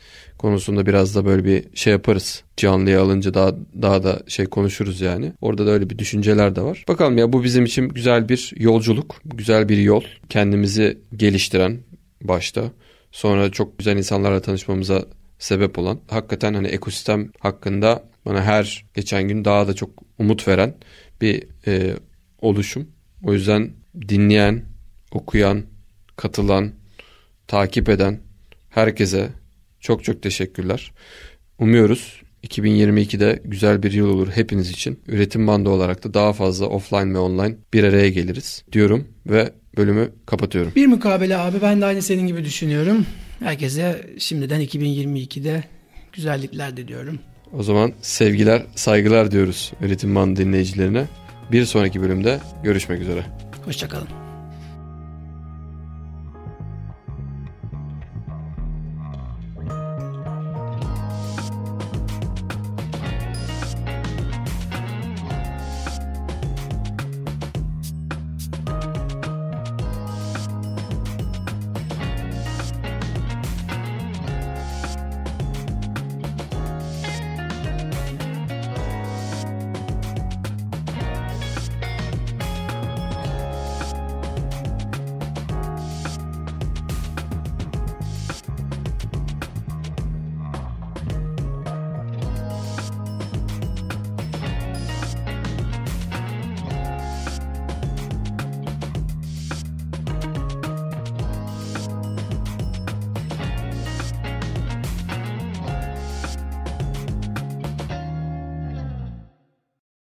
Speaker 1: konusunda biraz da böyle bir şey yaparız. Canlıya alınca daha daha da şey konuşuruz yani. Orada da öyle bir düşünceler de var. Bakalım ya bu bizim için güzel bir yolculuk, güzel bir yol. Kendimizi geliştiren başta sonra çok güzel insanlarla tanışmamıza sebep olan hakikaten hani ekosistem hakkında bana her geçen gün daha da çok umut veren bir e, oluşum. O yüzden dinleyen, okuyan, katılan, takip eden herkese çok çok teşekkürler. Umuyoruz 2022'de güzel bir yıl olur hepiniz için. Üretim bandı olarak da daha fazla offline ve online bir araya geliriz diyorum ve bölümü kapatıyorum.
Speaker 2: Bir mukabele abi ben de aynı senin gibi düşünüyorum. Herkese şimdiden 2022'de güzellikler diliyorum.
Speaker 1: O zaman sevgiler, saygılar diyoruz Üretim Bandı dinleyicilerine. Bir sonraki bölümde görüşmek üzere.
Speaker 2: Hoşçakalın.